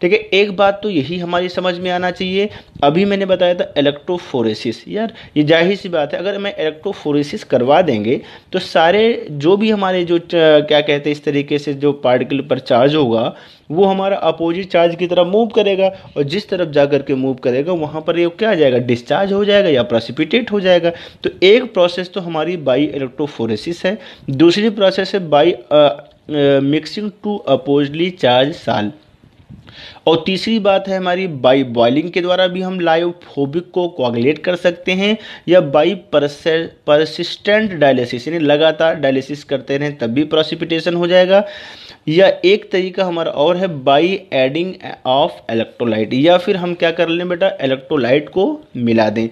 ठीक है एक बात तो यही हमारी समझ में आना चाहिए अभी मैंने बताया था इलेक्ट्रोफोरेसिस यार ये जाहिर सी बात है अगर हमें इलेक्ट्रोफोरेसिस करवा देंगे तो सारे जो भी हमारे जो क्या कहते हैं इस तरीके से जो पार्टिकल पर चार्ज होगा वो हमारा अपोजिट चार्ज की तरफ मूव करेगा और जिस तरफ जा करके मूव करेगा वहाँ पर ये क्या आ जाएगा डिस्चार्ज हो जाएगा या प्रोसिपिटेट हो जाएगा तो एक प्रोसेस तो हमारी बाई इलेक्ट्रोफोरेसिस है दूसरी प्रोसेस है by mixing two oppositely charge sol और तीसरी बात है हमारी बाई बॉइलिंग के द्वारा भी हम लाइफोबिक को कोगलेट कर सकते हैं या बाई परसिस्टेंट डायलिसिस यानी लगातार डायलिसिस करते रहें तब भी प्रोसिपिटेशन हो जाएगा या एक तरीका हमारा और है बाई एडिंग ऑफ इलेक्ट्रोलाइट या फिर हम क्या कर लें बेटा इलेक्ट्रोलाइट को मिला दें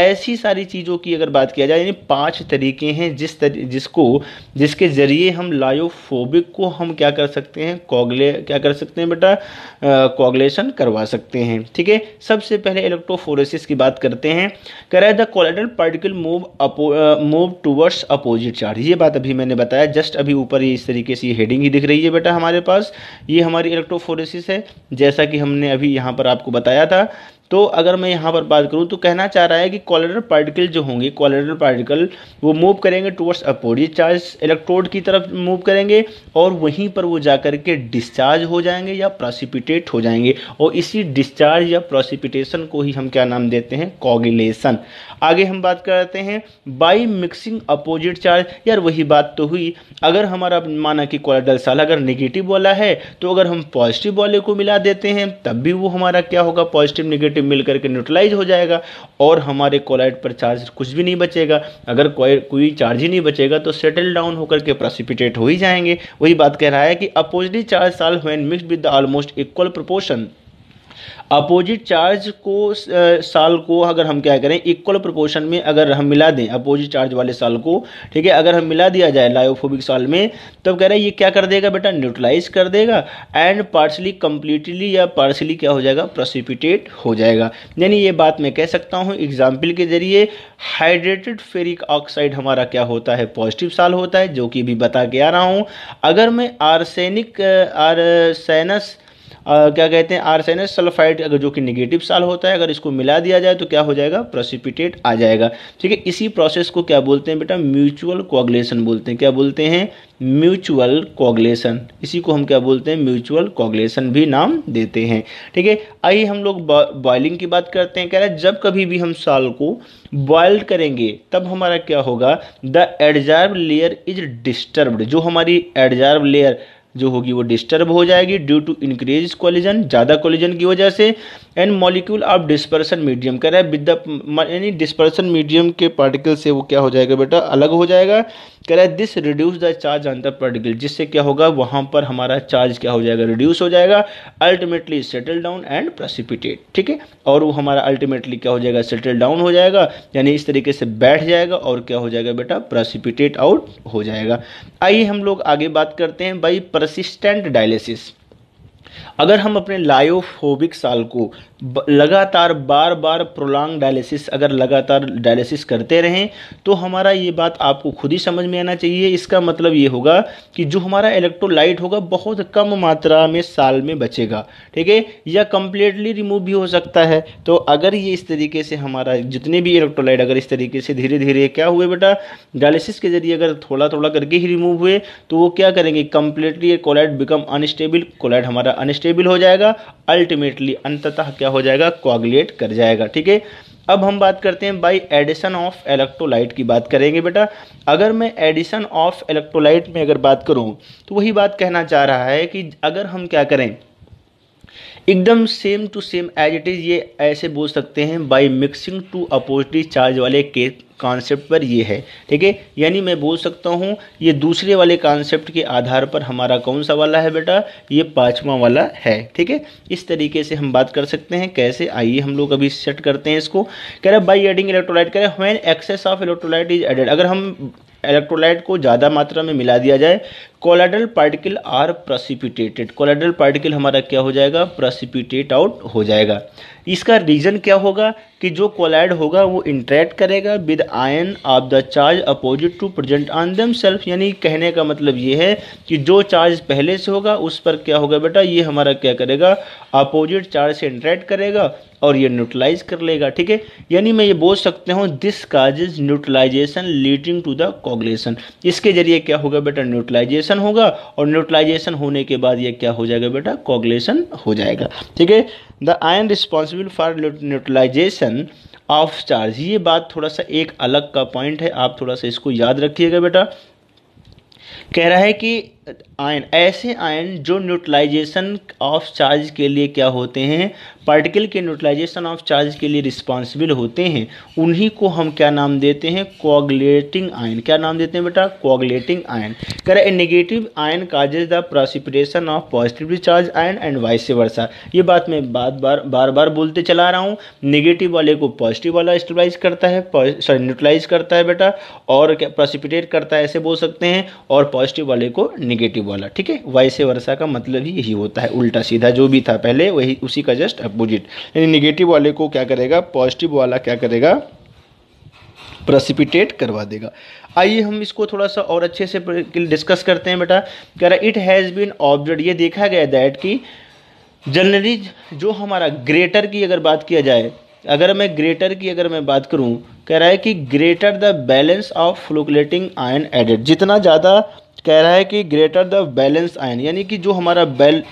ऐसी सारी चीज़ों की अगर बात किया जाए यानी पांच तरीके हैं जिस तर, जिसको जिसके ज़रिए हम लायोफोबिक को हम क्या कर सकते हैं कॉगले क्या कर सकते हैं बेटा कॉगलेशन करवा सकते हैं ठीक है सबसे पहले इलेक्ट्रोफोरेसिस की बात करते हैं कह the colloidal particle move oppo move towards opposite charge ये बात अभी मैंने बताया जस्ट अभी ऊपर इस तरीके से ये हेडिंग ही दिख रही है बेटा हमारे पास ये हमारी इलेक्ट्रोफोरेसिस है जैसा कि हमने अभी यहाँ पर आपको बताया था तो अगर मैं यहाँ पर बात करूँ तो कहना चाह रहा है कि कॉलेडर पार्टिकल जो होंगे कॉलेडर पार्टिकल वो मूव करेंगे टूवर्ड्स अपोड ये चार्ज इलेक्ट्रोड की तरफ मूव करेंगे और वहीं पर वो जा के डिस्चार्ज हो जाएंगे या प्रोसिपिटेट हो जाएंगे और इसी डिस्चार्ज या प्रोसिपिटेशन को ही हम क्या नाम देते हैं कॉगिलेशन आगे हम बात करते हैं बाई मिक्सिंग अपोजिट चार्ज यार वही बात तो हुई अगर हमारा माना कि कॉलेडर साल अगर निगेटिव वाला है तो अगर हम पॉजिटिव वाले को मिला देते हैं तब भी वो हमारा क्या होगा पॉजिटिव निगेटिव नेगेटिव मिल करके न्यूट्रलाइज हो जाएगा और हमारे कोलाइट पर चार्ज कुछ भी नहीं बचेगा अगर कोई कोई चार्ज ही नहीं बचेगा तो सेटल डाउन होकर के प्रोसिपिटेट हो ही जाएंगे वही बात कह रहा है कि oppositely charge sol when mix with the almost equal proportion opposite charge को साल को अगर हम क्या करें इक्वल प्रोपोर्शन में अगर हम मिला दें अपोजिट चार्ज वाले साल को ठीक है अगर हम मिला दिया जाए लायोफोबिक साल में तो कह रहे हैं ये क्या कर देगा बेटा न्यूट्रलाइज कर देगा एंड पार्शली कंप्लीटली या पार्शली क्या हो जाएगा प्रसिपिटेट हो जाएगा यानी ये बात मैं कह सकता हूँ एग्जाम्पल के जरिए हाइड्रेटेड फेरिक ऑक्साइड हमारा क्या होता है पॉजिटिव साल होता है जो कि भी बता के आ रहा हूँ अगर मैं आर्सेनिक आर्सेनस आ, क्या कहते हैं आर्सेनस सल्फाइड अगर जो कि निगेटिव साल होता है अगर इसको मिला दिया जाए तो क्या हो जाएगा प्रोसिपिटेट आ जाएगा ठीक है इसी प्रोसेस को क्या बोलते हैं बेटा म्यूचुअल कोगलेशन बोलते हैं क्या बोलते हैं म्यूचुअल कोगलेशन इसी को हम क्या बोलते हैं म्यूचुअल कोगलेशन भी नाम देते हैं ठीक है आइए हम लोग बॉयलिंग की बात करते हैं कह रहे हैं जब कभी भी हम साल को बॉयल करेंगे तब हमारा क्या होगा the adsorb layer is disturbed जो हमारी एडजार्व लेयर जो होगी वो डिस्टर्ब हो जाएगी ड्यू टू इंक्रीज कॉलिजन ज़्यादा कॉलिजन की वजह से and molecule of dispersion medium कह रहा है विद द यानी डिस्पर्सन मीडियम के पार्टिकल से वो क्या हो जाएगा बेटा अलग हो जाएगा कह रहा है this reduce the charge on the particle जिससे क्या होगा वहां पर हमारा चार्ज क्या हो जाएगा रिड्यूस हो जाएगा ultimately settle down and precipitate ठीक है और वो हमारा अल्टीमेटली क्या हो जाएगा सेटल डाउन हो जाएगा यानी इस तरीके से बैठ जाएगा और क्या हो जाएगा बेटा प्रेसिपिटेट आउट हो जाएगा आइए हम लोग आगे बात करते हैं बाई परसिस्टेंट डायलिसिस अगर हम अपने लायोफोबिक साल को लगातार बार बार प्रोलॉन्ग डायलिसिस अगर लगातार डायलिसिस करते रहें तो हमारा ये बात आपको खुद ही समझ में आना चाहिए इसका मतलब ये होगा कि जो हमारा इलेक्ट्रोलाइट होगा बहुत कम मात्रा में साल में बचेगा ठीक है या कम्प्लीटली रिमूव भी हो सकता है तो अगर ये इस तरीके से हमारा जितने भी इलेक्ट्रोलाइट अगर इस तरीके से धीरे धीरे क्या हुए बेटा डायलिसिस के जरिए अगर थोड़ा थोड़ा करके ही रिमूव हुए तो वो क्या करेंगे completely colloid become unstable colloid हमारा अनस्टेबल हो जाएगा अल्टीमेटली अंततः क्या क्या हो जाएगा कोगलेट कर जाएगा ठीक है अब हम बात करते हैं बाई एडिशन ऑफ इलेक्ट्रोलाइट की बात करेंगे बेटा अगर मैं एडिशन ऑफ इलेक्ट्रोलाइट में अगर बात करूं तो वही बात कहना चाह रहा है कि अगर हम क्या करें एकदम same to same as it is ये ऐसे बोल सकते हैं by mixing two oppositely charge वाले के कॉन्सेप्ट पर ये है ठीक है यानी मैं बोल सकता हूँ ये दूसरे वाले कॉन्सेप्ट के आधार पर हमारा कौन सा वाला है बेटा ये पाँचवा वाला है ठीक है इस तरीके से हम बात कर सकते हैं कैसे आइए हम लोग अभी सेट करते हैं इसको कह रहे बाई एडिंग इलेक्ट्रोलाइट कह रहे when excess of electrolyte is added अगर हम इलेक्ट्रोलाइट को ज़्यादा मात्रा में मिला दिया जाए colloidal particle are precipitated colloidal particle हमारा क्या हो जाएगा प्रसिपिटेट आउट हो जाएगा इसका रीज़न क्या होगा कि जो कोलाइड होगा वो इंट्रैक्ट करेगा with ion of the charge opposite to present on themselves यानी कहने का मतलब ये है कि जो चार्ज पहले से होगा उस पर क्या होगा बेटा ये हमारा क्या करेगा अपोजिट चार्ज से इंट्रैक्ट करेगा और ये न्यूट्रलाइज कर लेगा ठीक है यानी मैं ये बोल सकते हूँ this causes neutralization leading to the coagulation इसके जरिए क्या होगा बेटा न्यूट्रलाइजेशन होगा और न्यूट्रलाइजेशन होने के बाद ये क्या हो जाएगा बेटा कोगलेशन हो जाएगा ठीक है the ion responsible responsible for neutralization of charge ये बात थोड़ा सा एक अलग का पॉइंट है आप थोड़ा सा इसको याद रखिएगा बेटा कह रहा है कि आयन ऐसे आयन जो न्यूट्रलाइजेशन ऑफ चार्ज के लिए क्या होते हैं पार्टिकल के न्यूट्रलाइजेशन ऑफ चार्ज के लिए रिस्पॉन्सिबल होते हैं उन्हीं को हम क्या नाम देते हैं कोगलेटिंग आयन क्या नाम देते हैं बेटा कोगलेटिंग आयन कह रहा negative ion causes the precipitation of positive charge ion and vice versa ये बात मैं बार बार बार बार बोलते चला रहा हूँ नेगेटिव वाले को पॉजिटिव वाला स्टेबलाइज करता है सॉरी न्यूट्रलाइज करता है बेटा और क्या प्रोसिपिटेट करता है ऐसे बोल सकते हैं और पॉजिटिव वाले को नेगेटिव वाला ठीक है वाइस वर्षा का मतलब ही यही होता है उल्टा सीधा जो भी था पहले वही उसी का जस्ट अब अपोजिट यानी निगेटिव वाले को क्या करेगा पॉजिटिव वाला क्या करेगा प्रसिपिटेट करवा देगा आइए हम इसको थोड़ा सा और अच्छे से डिस्कस करते हैं बेटा कह रहा इट हैज़ बीन ऑब्जर्व ये देखा गया दैट कि जनरली जो हमारा ग्रेटर की अगर बात किया जाए अगर मैं ग्रेटर की अगर मैं बात करूं कह रहा है कि greater the balance of flocculating ion added जितना ज़्यादा कह रहा है कि ग्रेटर द बैलेंस आयन यानी कि जो हमारा बैल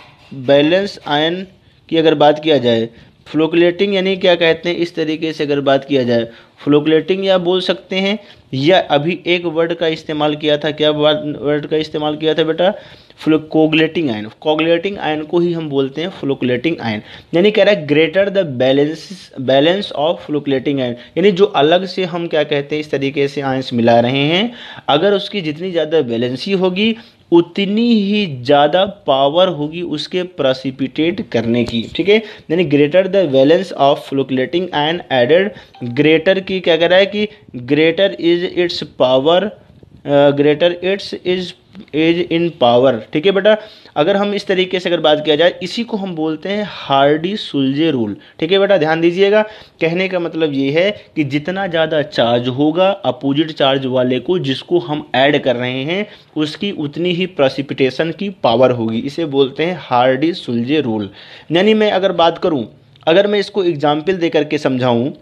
बैलेंस आयन की अगर बात किया जाए फ्लोकुलेटिंग यानी क्या कहते हैं इस तरीके से अगर बात किया जाए फ्लोकुलेटिंग या बोल सकते हैं या अभी एक वर्ड का इस्तेमाल किया था क्या वर्ड का इस्तेमाल किया था बेटा फ्लोकोगलेटिंग आयन कोगलेटिंग आयन को ही हम बोलते हैं फ्लोकुलेटिंग आयन यानी कह रहा है greater the balance balance of flocculating ion यानी जो अलग से हम क्या कहते हैं इस तरीके से आयंस मिला रहे हैं अगर उसकी जितनी ज़्यादा बैलेंसी होगी उतनी ही ज़्यादा पावर होगी उसके प्रसिपिटेट करने की ठीक है यानी greater the valence of flocculating and added greater की क्या कह रहा है कि greater is its power greater its is as in power ठीक है बेटा अगर हम इस तरीके से अगर बात किया जाए इसी को हम बोलते हैं हार्डी सुलझे रूल ठीक है बेटा ध्यान दीजिएगा कहने का मतलब ये है कि जितना ज़्यादा चार्ज होगा अपोजिट चार्ज वाले को जिसको हम ऐड कर रहे हैं उसकी उतनी ही प्रसिपिटेशन की पावर होगी इसे बोलते हैं हार्डी सुलझे रूल यानी मैं अगर बात करूँ अगर मैं इसको एग्जाम्पल दे करके समझाऊँ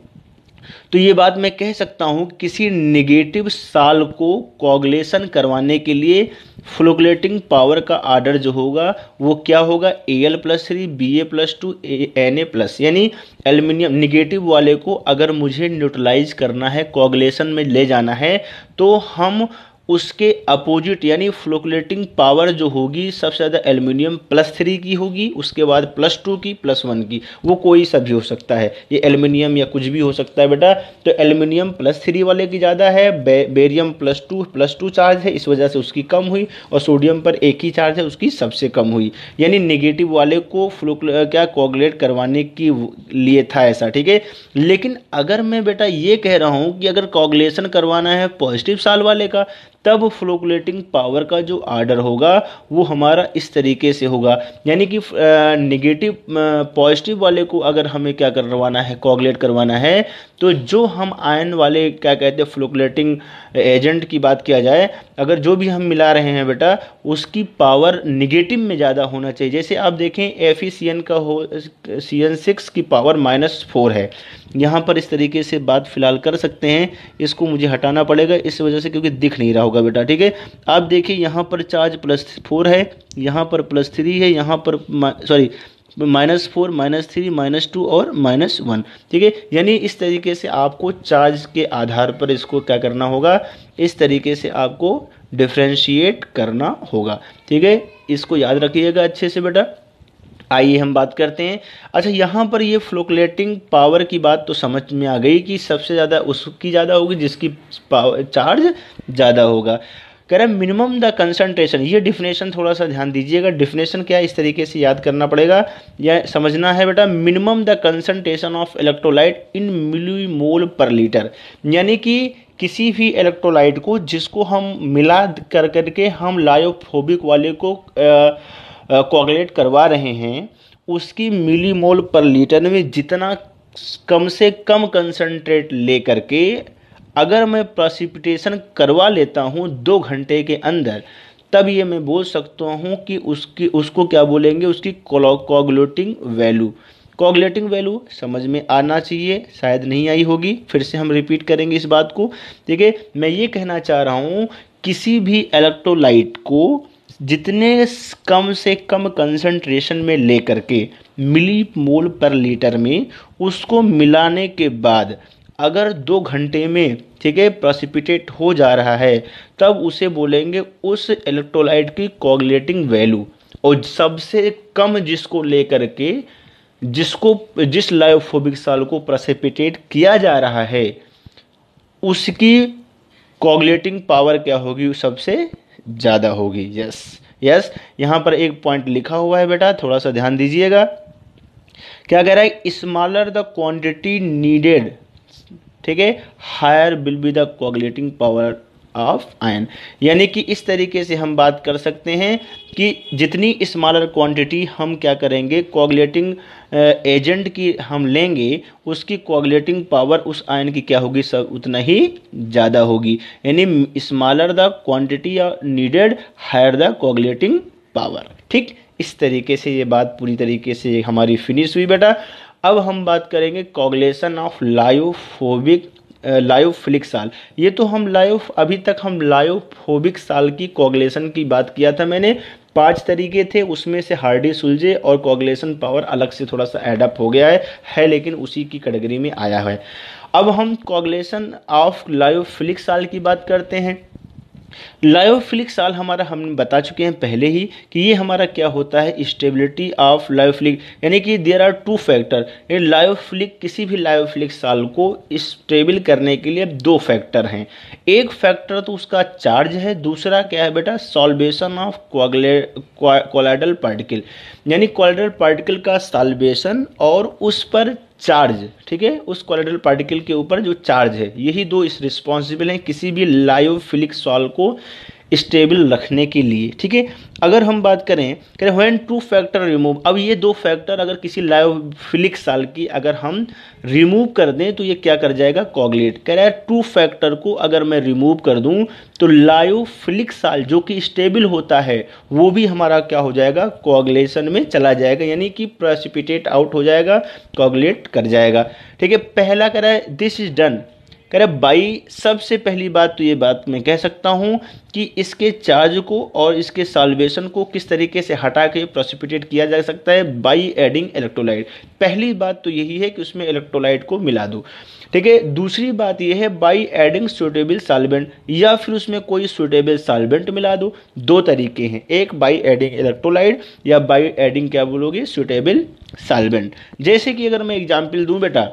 तो ये बात मैं कह सकता हूँ किसी निगेटिव साल को कॉगलेशन करवाने के लिए फ्लोकुलेटिंग पावर का आर्डर जो होगा वो क्या होगा A L plus three B A plus two N A plus यानी एल्यूमिनियम निगेटिव वाले को अगर मुझे न्यूट्रलाइज करना है कॉगलेशन में ले जाना है तो हम उसके अपोजिट यानी फ्लोकुलेटिंग पावर जो होगी सबसे ज़्यादा एल्युमिनियम प्लस थ्री की होगी उसके बाद प्लस टू की प्लस वन की वो कोई सा भी हो सकता है ये एल्युमिनियम या कुछ भी हो सकता है बेटा तो एल्युमिनियम प्लस थ्री वाले की ज़्यादा है ba, barium plus two plus two charge है इस वजह से उसकी कम हुई और सोडियम पर एक ही चार्ज है उसकी सबसे कम हुई यानी निगेटिव वाले को फ्लो क्या कोगुलेट करवाने की लिए था ऐसा ठीक है लेकिन अगर मैं बेटा ये कह रहा हूँ कि अगर कोगुलेशन करवाना है पॉजिटिव साल वाले का तब फ्लोकुलेटिंग पावर का जो आर्डर होगा वो हमारा इस तरीके से होगा यानी कि निगेटिव पॉजिटिव वाले को अगर हमें क्या करवाना है कॉगलेट करवाना है तो जो हम आयन वाले क्या कहते हैं फ्लोकुलेटिंग एजेंट की बात किया जाए अगर जो भी हम मिला रहे हैं बेटा उसकी पावर निगेटिव में ज़्यादा होना चाहिए जैसे आप देखें एफ ई सी एन का हो सी एन सिक्स की पावर माइनस फोर है यहाँ पर इस तरीके से बात फिलहाल कर सकते हैं इसको मुझे हटाना पड़ेगा इस वजह से क्योंकि दिख नहीं रहा होगा बेटा ठीक है आप देखिए यहाँ पर चार्ज प्लस फोर है यहाँ पर प्लस थ्री है यहाँ पर sorry minus four minus three minus two और माइनस वन ठीक है यानी इस तरीके से आपको चार्ज के आधार पर इसको क्या करना होगा इस तरीके से आपको डिफ्रेंशिएट करना होगा ठीक है इसको याद रखिएगा अच्छे से बेटा आइए हम बात करते हैं अच्छा यहाँ पर ये फ्लोकलेटिंग पावर की बात तो समझ में आ गई कि सबसे ज़्यादा उसकी ज़्यादा होगी जिसकी पावर चार्ज ज़्यादा होगा कह रहे मिनिमम द कंसंट्रेशन ये डिफिनेशन थोड़ा सा ध्यान दीजिएगा डिफिनेशन क्या है इस तरीके से याद करना पड़ेगा या समझना है बेटा minimum the concentration of electrolyte in millimole per litre यानी कि किसी भी इलेक्ट्रोलाइट को जिसको हम मिला कर करके हम लायोफोबिक वाले को कोगलेट करवा रहे हैं उसकी मिलीमोल पर लीटर में जितना कम से कम कंसनट्रेट ले करके अगर मैं प्रसिपिटेशन करवा लेता हूँ दो घंटे के अंदर तब ये मैं बोल सकता हूँ कि उसकी उसको क्या बोलेंगे उसकी कॉगलेटिंग वैल्यू कॉगलेटिंग वैल्यू समझ में आना चाहिए शायद नहीं आई होगी फिर से हम रिपीट करेंगे इस बात को ठीक है मैं ये कहना चाह रहा हूँ किसी भी इलेक्ट्रोलाइट को जितने कम से कम कंसंट्रेशन में लेकर के मिली मोल पर लीटर में उसको मिलाने के बाद अगर दो घंटे में ठीक है प्रसिपिटेट हो जा रहा है तब उसे बोलेंगे उस इलेक्ट्रोलाइट की कोगलेटिंग वैल्यू और सबसे कम जिसको लेकर के जिसको जिस लाइफोबिक साल को प्रसिपिटेट किया जा रहा है उसकी कोगलेटिंग पावर क्या होगी सबसे ज़्यादा होगी यस यस यहाँ पर एक पॉइंट लिखा हुआ है बेटा थोड़ा सा ध्यान दीजिएगा क्या कह रहा है स्मॉलर द क्वांटिटी नीडेड ठीक है higher will be the coagulating power of ion यानी कि इस तरीके से हम बात कर सकते हैं कि जितनी स्मॉलर क्वांटिटी हम क्या करेंगे कोगलेटिंग एजेंट की हम लेंगे उसकी कोगलेटिंग पावर उस आयन की क्या होगी सब उतना ही ज़्यादा होगी यानी smaller the quantity needed higher the coagulating power ठीक इस तरीके से ये बात पूरी तरीके से हमारी फिनिश हुई बेटा अब हम बात करेंगे कॉगलेशन ऑफ लायोफोबिक लायोफिलिक साल ये तो हम लायोफ अभी तक हम लायोफोबिक साल की कॉगलेशन की बात किया था मैंने पांच तरीके थे उसमें से हार्डी सुलझे और कॉगलेशन पावर अलग से थोड़ा सा एडअप हो गया है है लेकिन उसी की कैटेगरी में आया है अब हम कॉगलेशन ऑफ लायोफिलिक साल की बात करते हैं लायोफिलिक साल हमारा हम बता चुके हैं पहले ही कि ये हमारा क्या होता है स्टेबिलिटी ऑफ लायोफिलिक यानी कि देर आर टू फैक्टर यानी लायोफिलिक किसी भी लायोफिलिक साल को स्टेबल करने के लिए दो फैक्टर हैं एक फैक्टर तो उसका चार्ज है दूसरा क्या है बेटा सॉल्वेशन ऑफ कोलाइडल पार्टिकल यानी कोलाइडल पार्टिकल का सॉल्वेशन और उस पर चार्ज ठीक है उस कोलेड्रल पार्टिकल के ऊपर जो चार्ज है यही दो इस रिस्पॉन्सिबल हैं किसी भी लायोफिलिक सॉल को स्टेबल रखने के लिए ठीक है अगर हम बात करें करें वैन टू फैक्टर रिमूव अब ये दो फैक्टर अगर किसी लाइफिलिक साल की अगर हम रिमूव कर दें तो ये क्या कर जाएगा कॉगलेट कह रहा है टू फैक्टर को अगर मैं रिमूव कर दूं तो लायोफिलिक साल जो कि स्टेबल होता है वो भी हमारा क्या हो जाएगा कॉगलेशन में चला जाएगा यानी कि प्रसिपिटेट आउट हो जाएगा कॉगलेट कर जाएगा ठीक है पहला कह रहा है दिस इज डन कह रहे भाई सबसे पहली बात तो ये बात मैं कह सकता हूँ कि इसके चार्ज को और इसके सॉल्वेशन को किस तरीके से हटा के प्रोसिपिटेट किया जा सकता है बाई एडिंग इलेक्ट्रोलाइट पहली बात तो यही है कि उसमें इलेक्ट्रोलाइट को मिला दो ठीक है दूसरी बात यह है बाई एडिंग सुटेबल सॉल्वेंट या फिर उसमें कोई सुटेबल सॉल्वेंट मिला दो दो तरीके हैं एक बाई एडिंग इलेक्ट्रोलाइट या बाई एडिंग क्या बोलोगे सुटेबल सॉल्वेंट जैसे कि अगर मैं एग्जाम्पल दूँ बेटा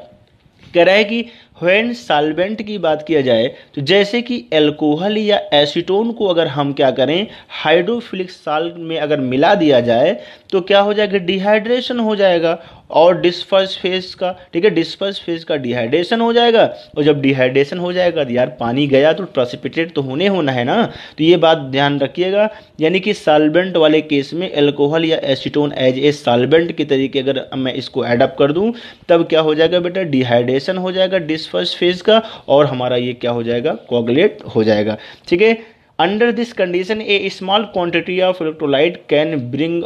कह रहा है कि व्हेन साल्वेंट की बात किया जाए तो जैसे कि एल्कोहल या एसीटोन को अगर हम क्या करें हाइड्रोफिलिक साल्ट में अगर मिला दिया जाए तो क्या हो जाएगा डिहाइड्रेशन हो जाएगा और डिस्पर्स फेज का ठीक है डिस्पर्स फेज का डिहाइड्रेशन हो जाएगा और जब डिहाइड्रेशन हो जाएगा तो यार पानी गया तो प्रोसिपिटेट तो होने होना है ना तो ये बात ध्यान रखिएगा यानी कि साल्वेंट वाले केस में एल्कोहल या एसीटोन एज ए साल्वेंट के तरीके अगर मैं इसको एडअप कर दूँ तब क्या हो जाएगा बेटा डिहाइड्रेशन हो जाएगा डिस्पर्स फेज का और हमारा ये क्या हो जाएगा कॉगलेट हो जाएगा ठीक है under this condition a small quantity of electrolyte can bring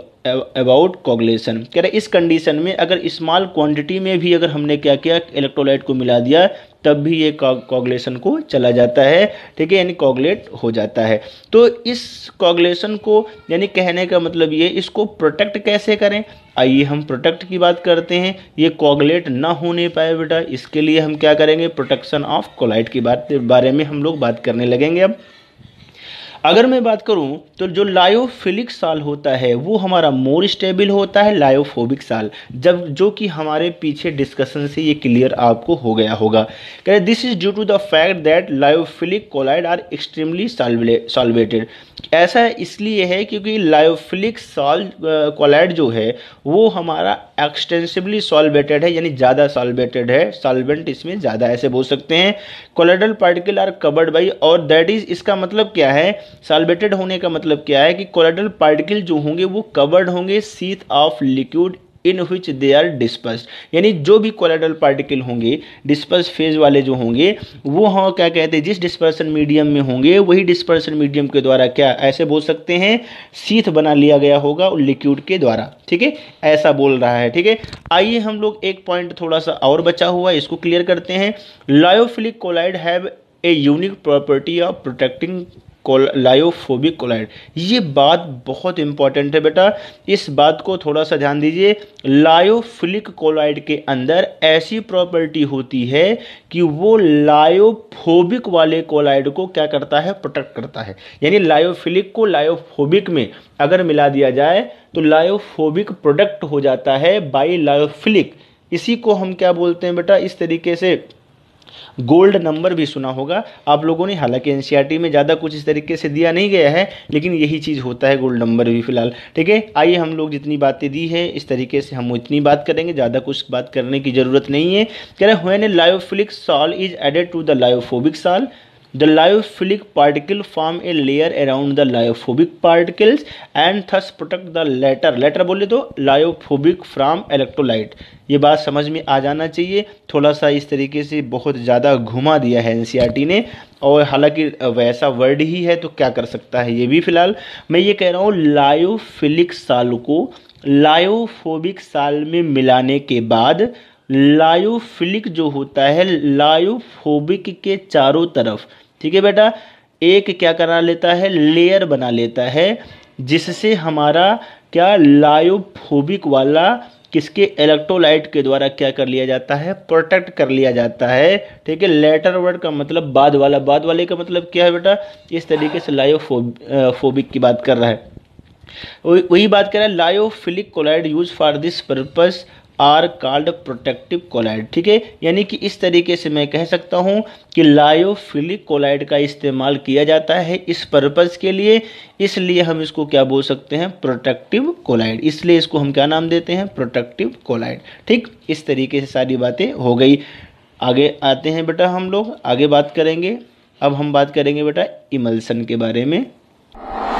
about coagulation कह रहे इस कंडीशन में अगर स्मॉल क्वांटिटी में भी अगर हमने क्या किया इलेक्ट्रोलाइट को मिला दिया तब भी ये कॉगलेशन को चला जाता है ठीक है यानी कॉगलेट हो जाता है तो इस कॉगलेशन को यानी कहने का मतलब ये इसको प्रोटेक्ट कैसे करें आइए हम प्रोटेक्ट की बात करते हैं ये कॉगलेट ना होने पाए बेटा इसके लिए हम क्या करेंगे प्रोटेक्शन ऑफ कोलाइट की बात बारे में हम लोग बात करने लगेंगे अब अगर मैं बात करूं तो जो लायोफिलिक साल होता है वो हमारा मोर स्टेबल होता है लायोफोबिक साल जब जो कि हमारे पीछे डिस्कशन से ये क्लियर आपको हो गया होगा कह this is due to the fact that lyophilic colloid are extremely solvated ऐसा इसलिए है क्योंकि लायोफिलिक सॉल कोलाइड जो है वो हमारा एक्सटेंसिवली सॉल्वेटेड है यानी ज़्यादा सॉल्वेटेड है सॉल्वेंट इसमें ज़्यादा ऐसे बोल सकते हैं colloidal particle are covered by और दैट इज इसका मतलब क्या है सॉल्वेटेड होने का मतलब क्या है कि कोलाइडल पार्टिकल जो होंगे वो कवर्ड होंगे sheath of liquid in which they are disperse यानी जो भी कोलेडल पार्टिकल होंगे डिस्पर्स फेज वाले जो होंगे वो हम हाँ क्या कहते हैं जिस डिस्पर्सन मीडियम में होंगे वही डिस्पर्सन मीडियम के द्वारा क्या ऐसे बोल सकते हैं सीथ बना लिया गया होगा लिक्विड के द्वारा ठीक है ऐसा बोल रहा है ठीक है आइए हम लोग एक पॉइंट थोड़ा सा और बचा हुआ इसको क्लियर करते हैं lyophilic colloid have a unique property of protecting lyophobic colloid ये बात बहुत इंपॉर्टेंट है बेटा इस बात को थोड़ा सा ध्यान दीजिए लायोफिलिक कोलाइड के अंदर ऐसी प्रॉपर्टी होती है कि वो लायोफोबिक वाले कोलाइड को क्या करता है प्रोटेक्ट करता है यानी लायोफिलिक को लायोफोबिक में अगर मिला दिया जाए तो लायोफोबिक प्रोडक्ट हो जाता है बाई लायोफिलिक इसी को हम क्या बोलते हैं बेटा इस तरीके से गोल्ड नंबर भी सुना होगा आप लोगों ने हालांकि एन e में ज़्यादा कुछ इस तरीके से दिया नहीं गया है लेकिन यही चीज़ होता है गोल्ड नंबर भी फिलहाल ठीक है आइए हम लोग जितनी बातें दी है इस तरीके से हम इतनी बात करेंगे ज़्यादा कुछ बात करने की ज़रूरत नहीं है कह रहे हुए lyophilic sol is added to the lyophobic sol the lyophilic particle form a layer around the lyophobic particles and thus protect the latter latter बोले तो लायोफोबिक फ्राम इलेक्ट्रोलाइट ये बात समझ में आ जाना चाहिए थोड़ा सा इस तरीके से बहुत ज़्यादा घुमा दिया है एन e ने और हालांकि वैसा वर्ड ही है तो क्या कर सकता है ये भी फिलहाल मैं ये कह रहा हूँ लायोफिलिक साल को लायोफोबिक साल में मिलाने के बाद लायोफिलिक जो होता है लायोफोबिक के चारों तरफ ठीक है बेटा एक क्या करा लेता है लेयर बना लेता है जिससे हमारा क्या लायोफोबिक वाला किसके इलेक्ट्रोलाइट के द्वारा क्या कर लिया जाता है प्रोटेक्ट कर लिया जाता है ठीक है लेटर वर्ड का मतलब बाद वाला बाद वाले का मतलब क्या है बेटा इस तरीके से लायोफोबिक की बात कर रहा है वही बात कर रहा है lyophilic colloid use for this purpose are called protective colloid ठीक है यानी कि इस तरीके से मैं कह सकता हूँ कि लायोफिलिक कोलाइड का इस्तेमाल किया जाता है इस पर्पज़ के लिए इसलिए हम इसको क्या बोल सकते हैं प्रोटेक्टिव कोलाइड इसलिए इसको हम क्या नाम देते हैं प्रोटेक्टिव कोलाइड ठीक इस तरीके से सारी बातें हो गई आगे आते हैं बेटा हम लोग आगे बात करेंगे अब हम बात करेंगे बेटा इमल्सन के बारे में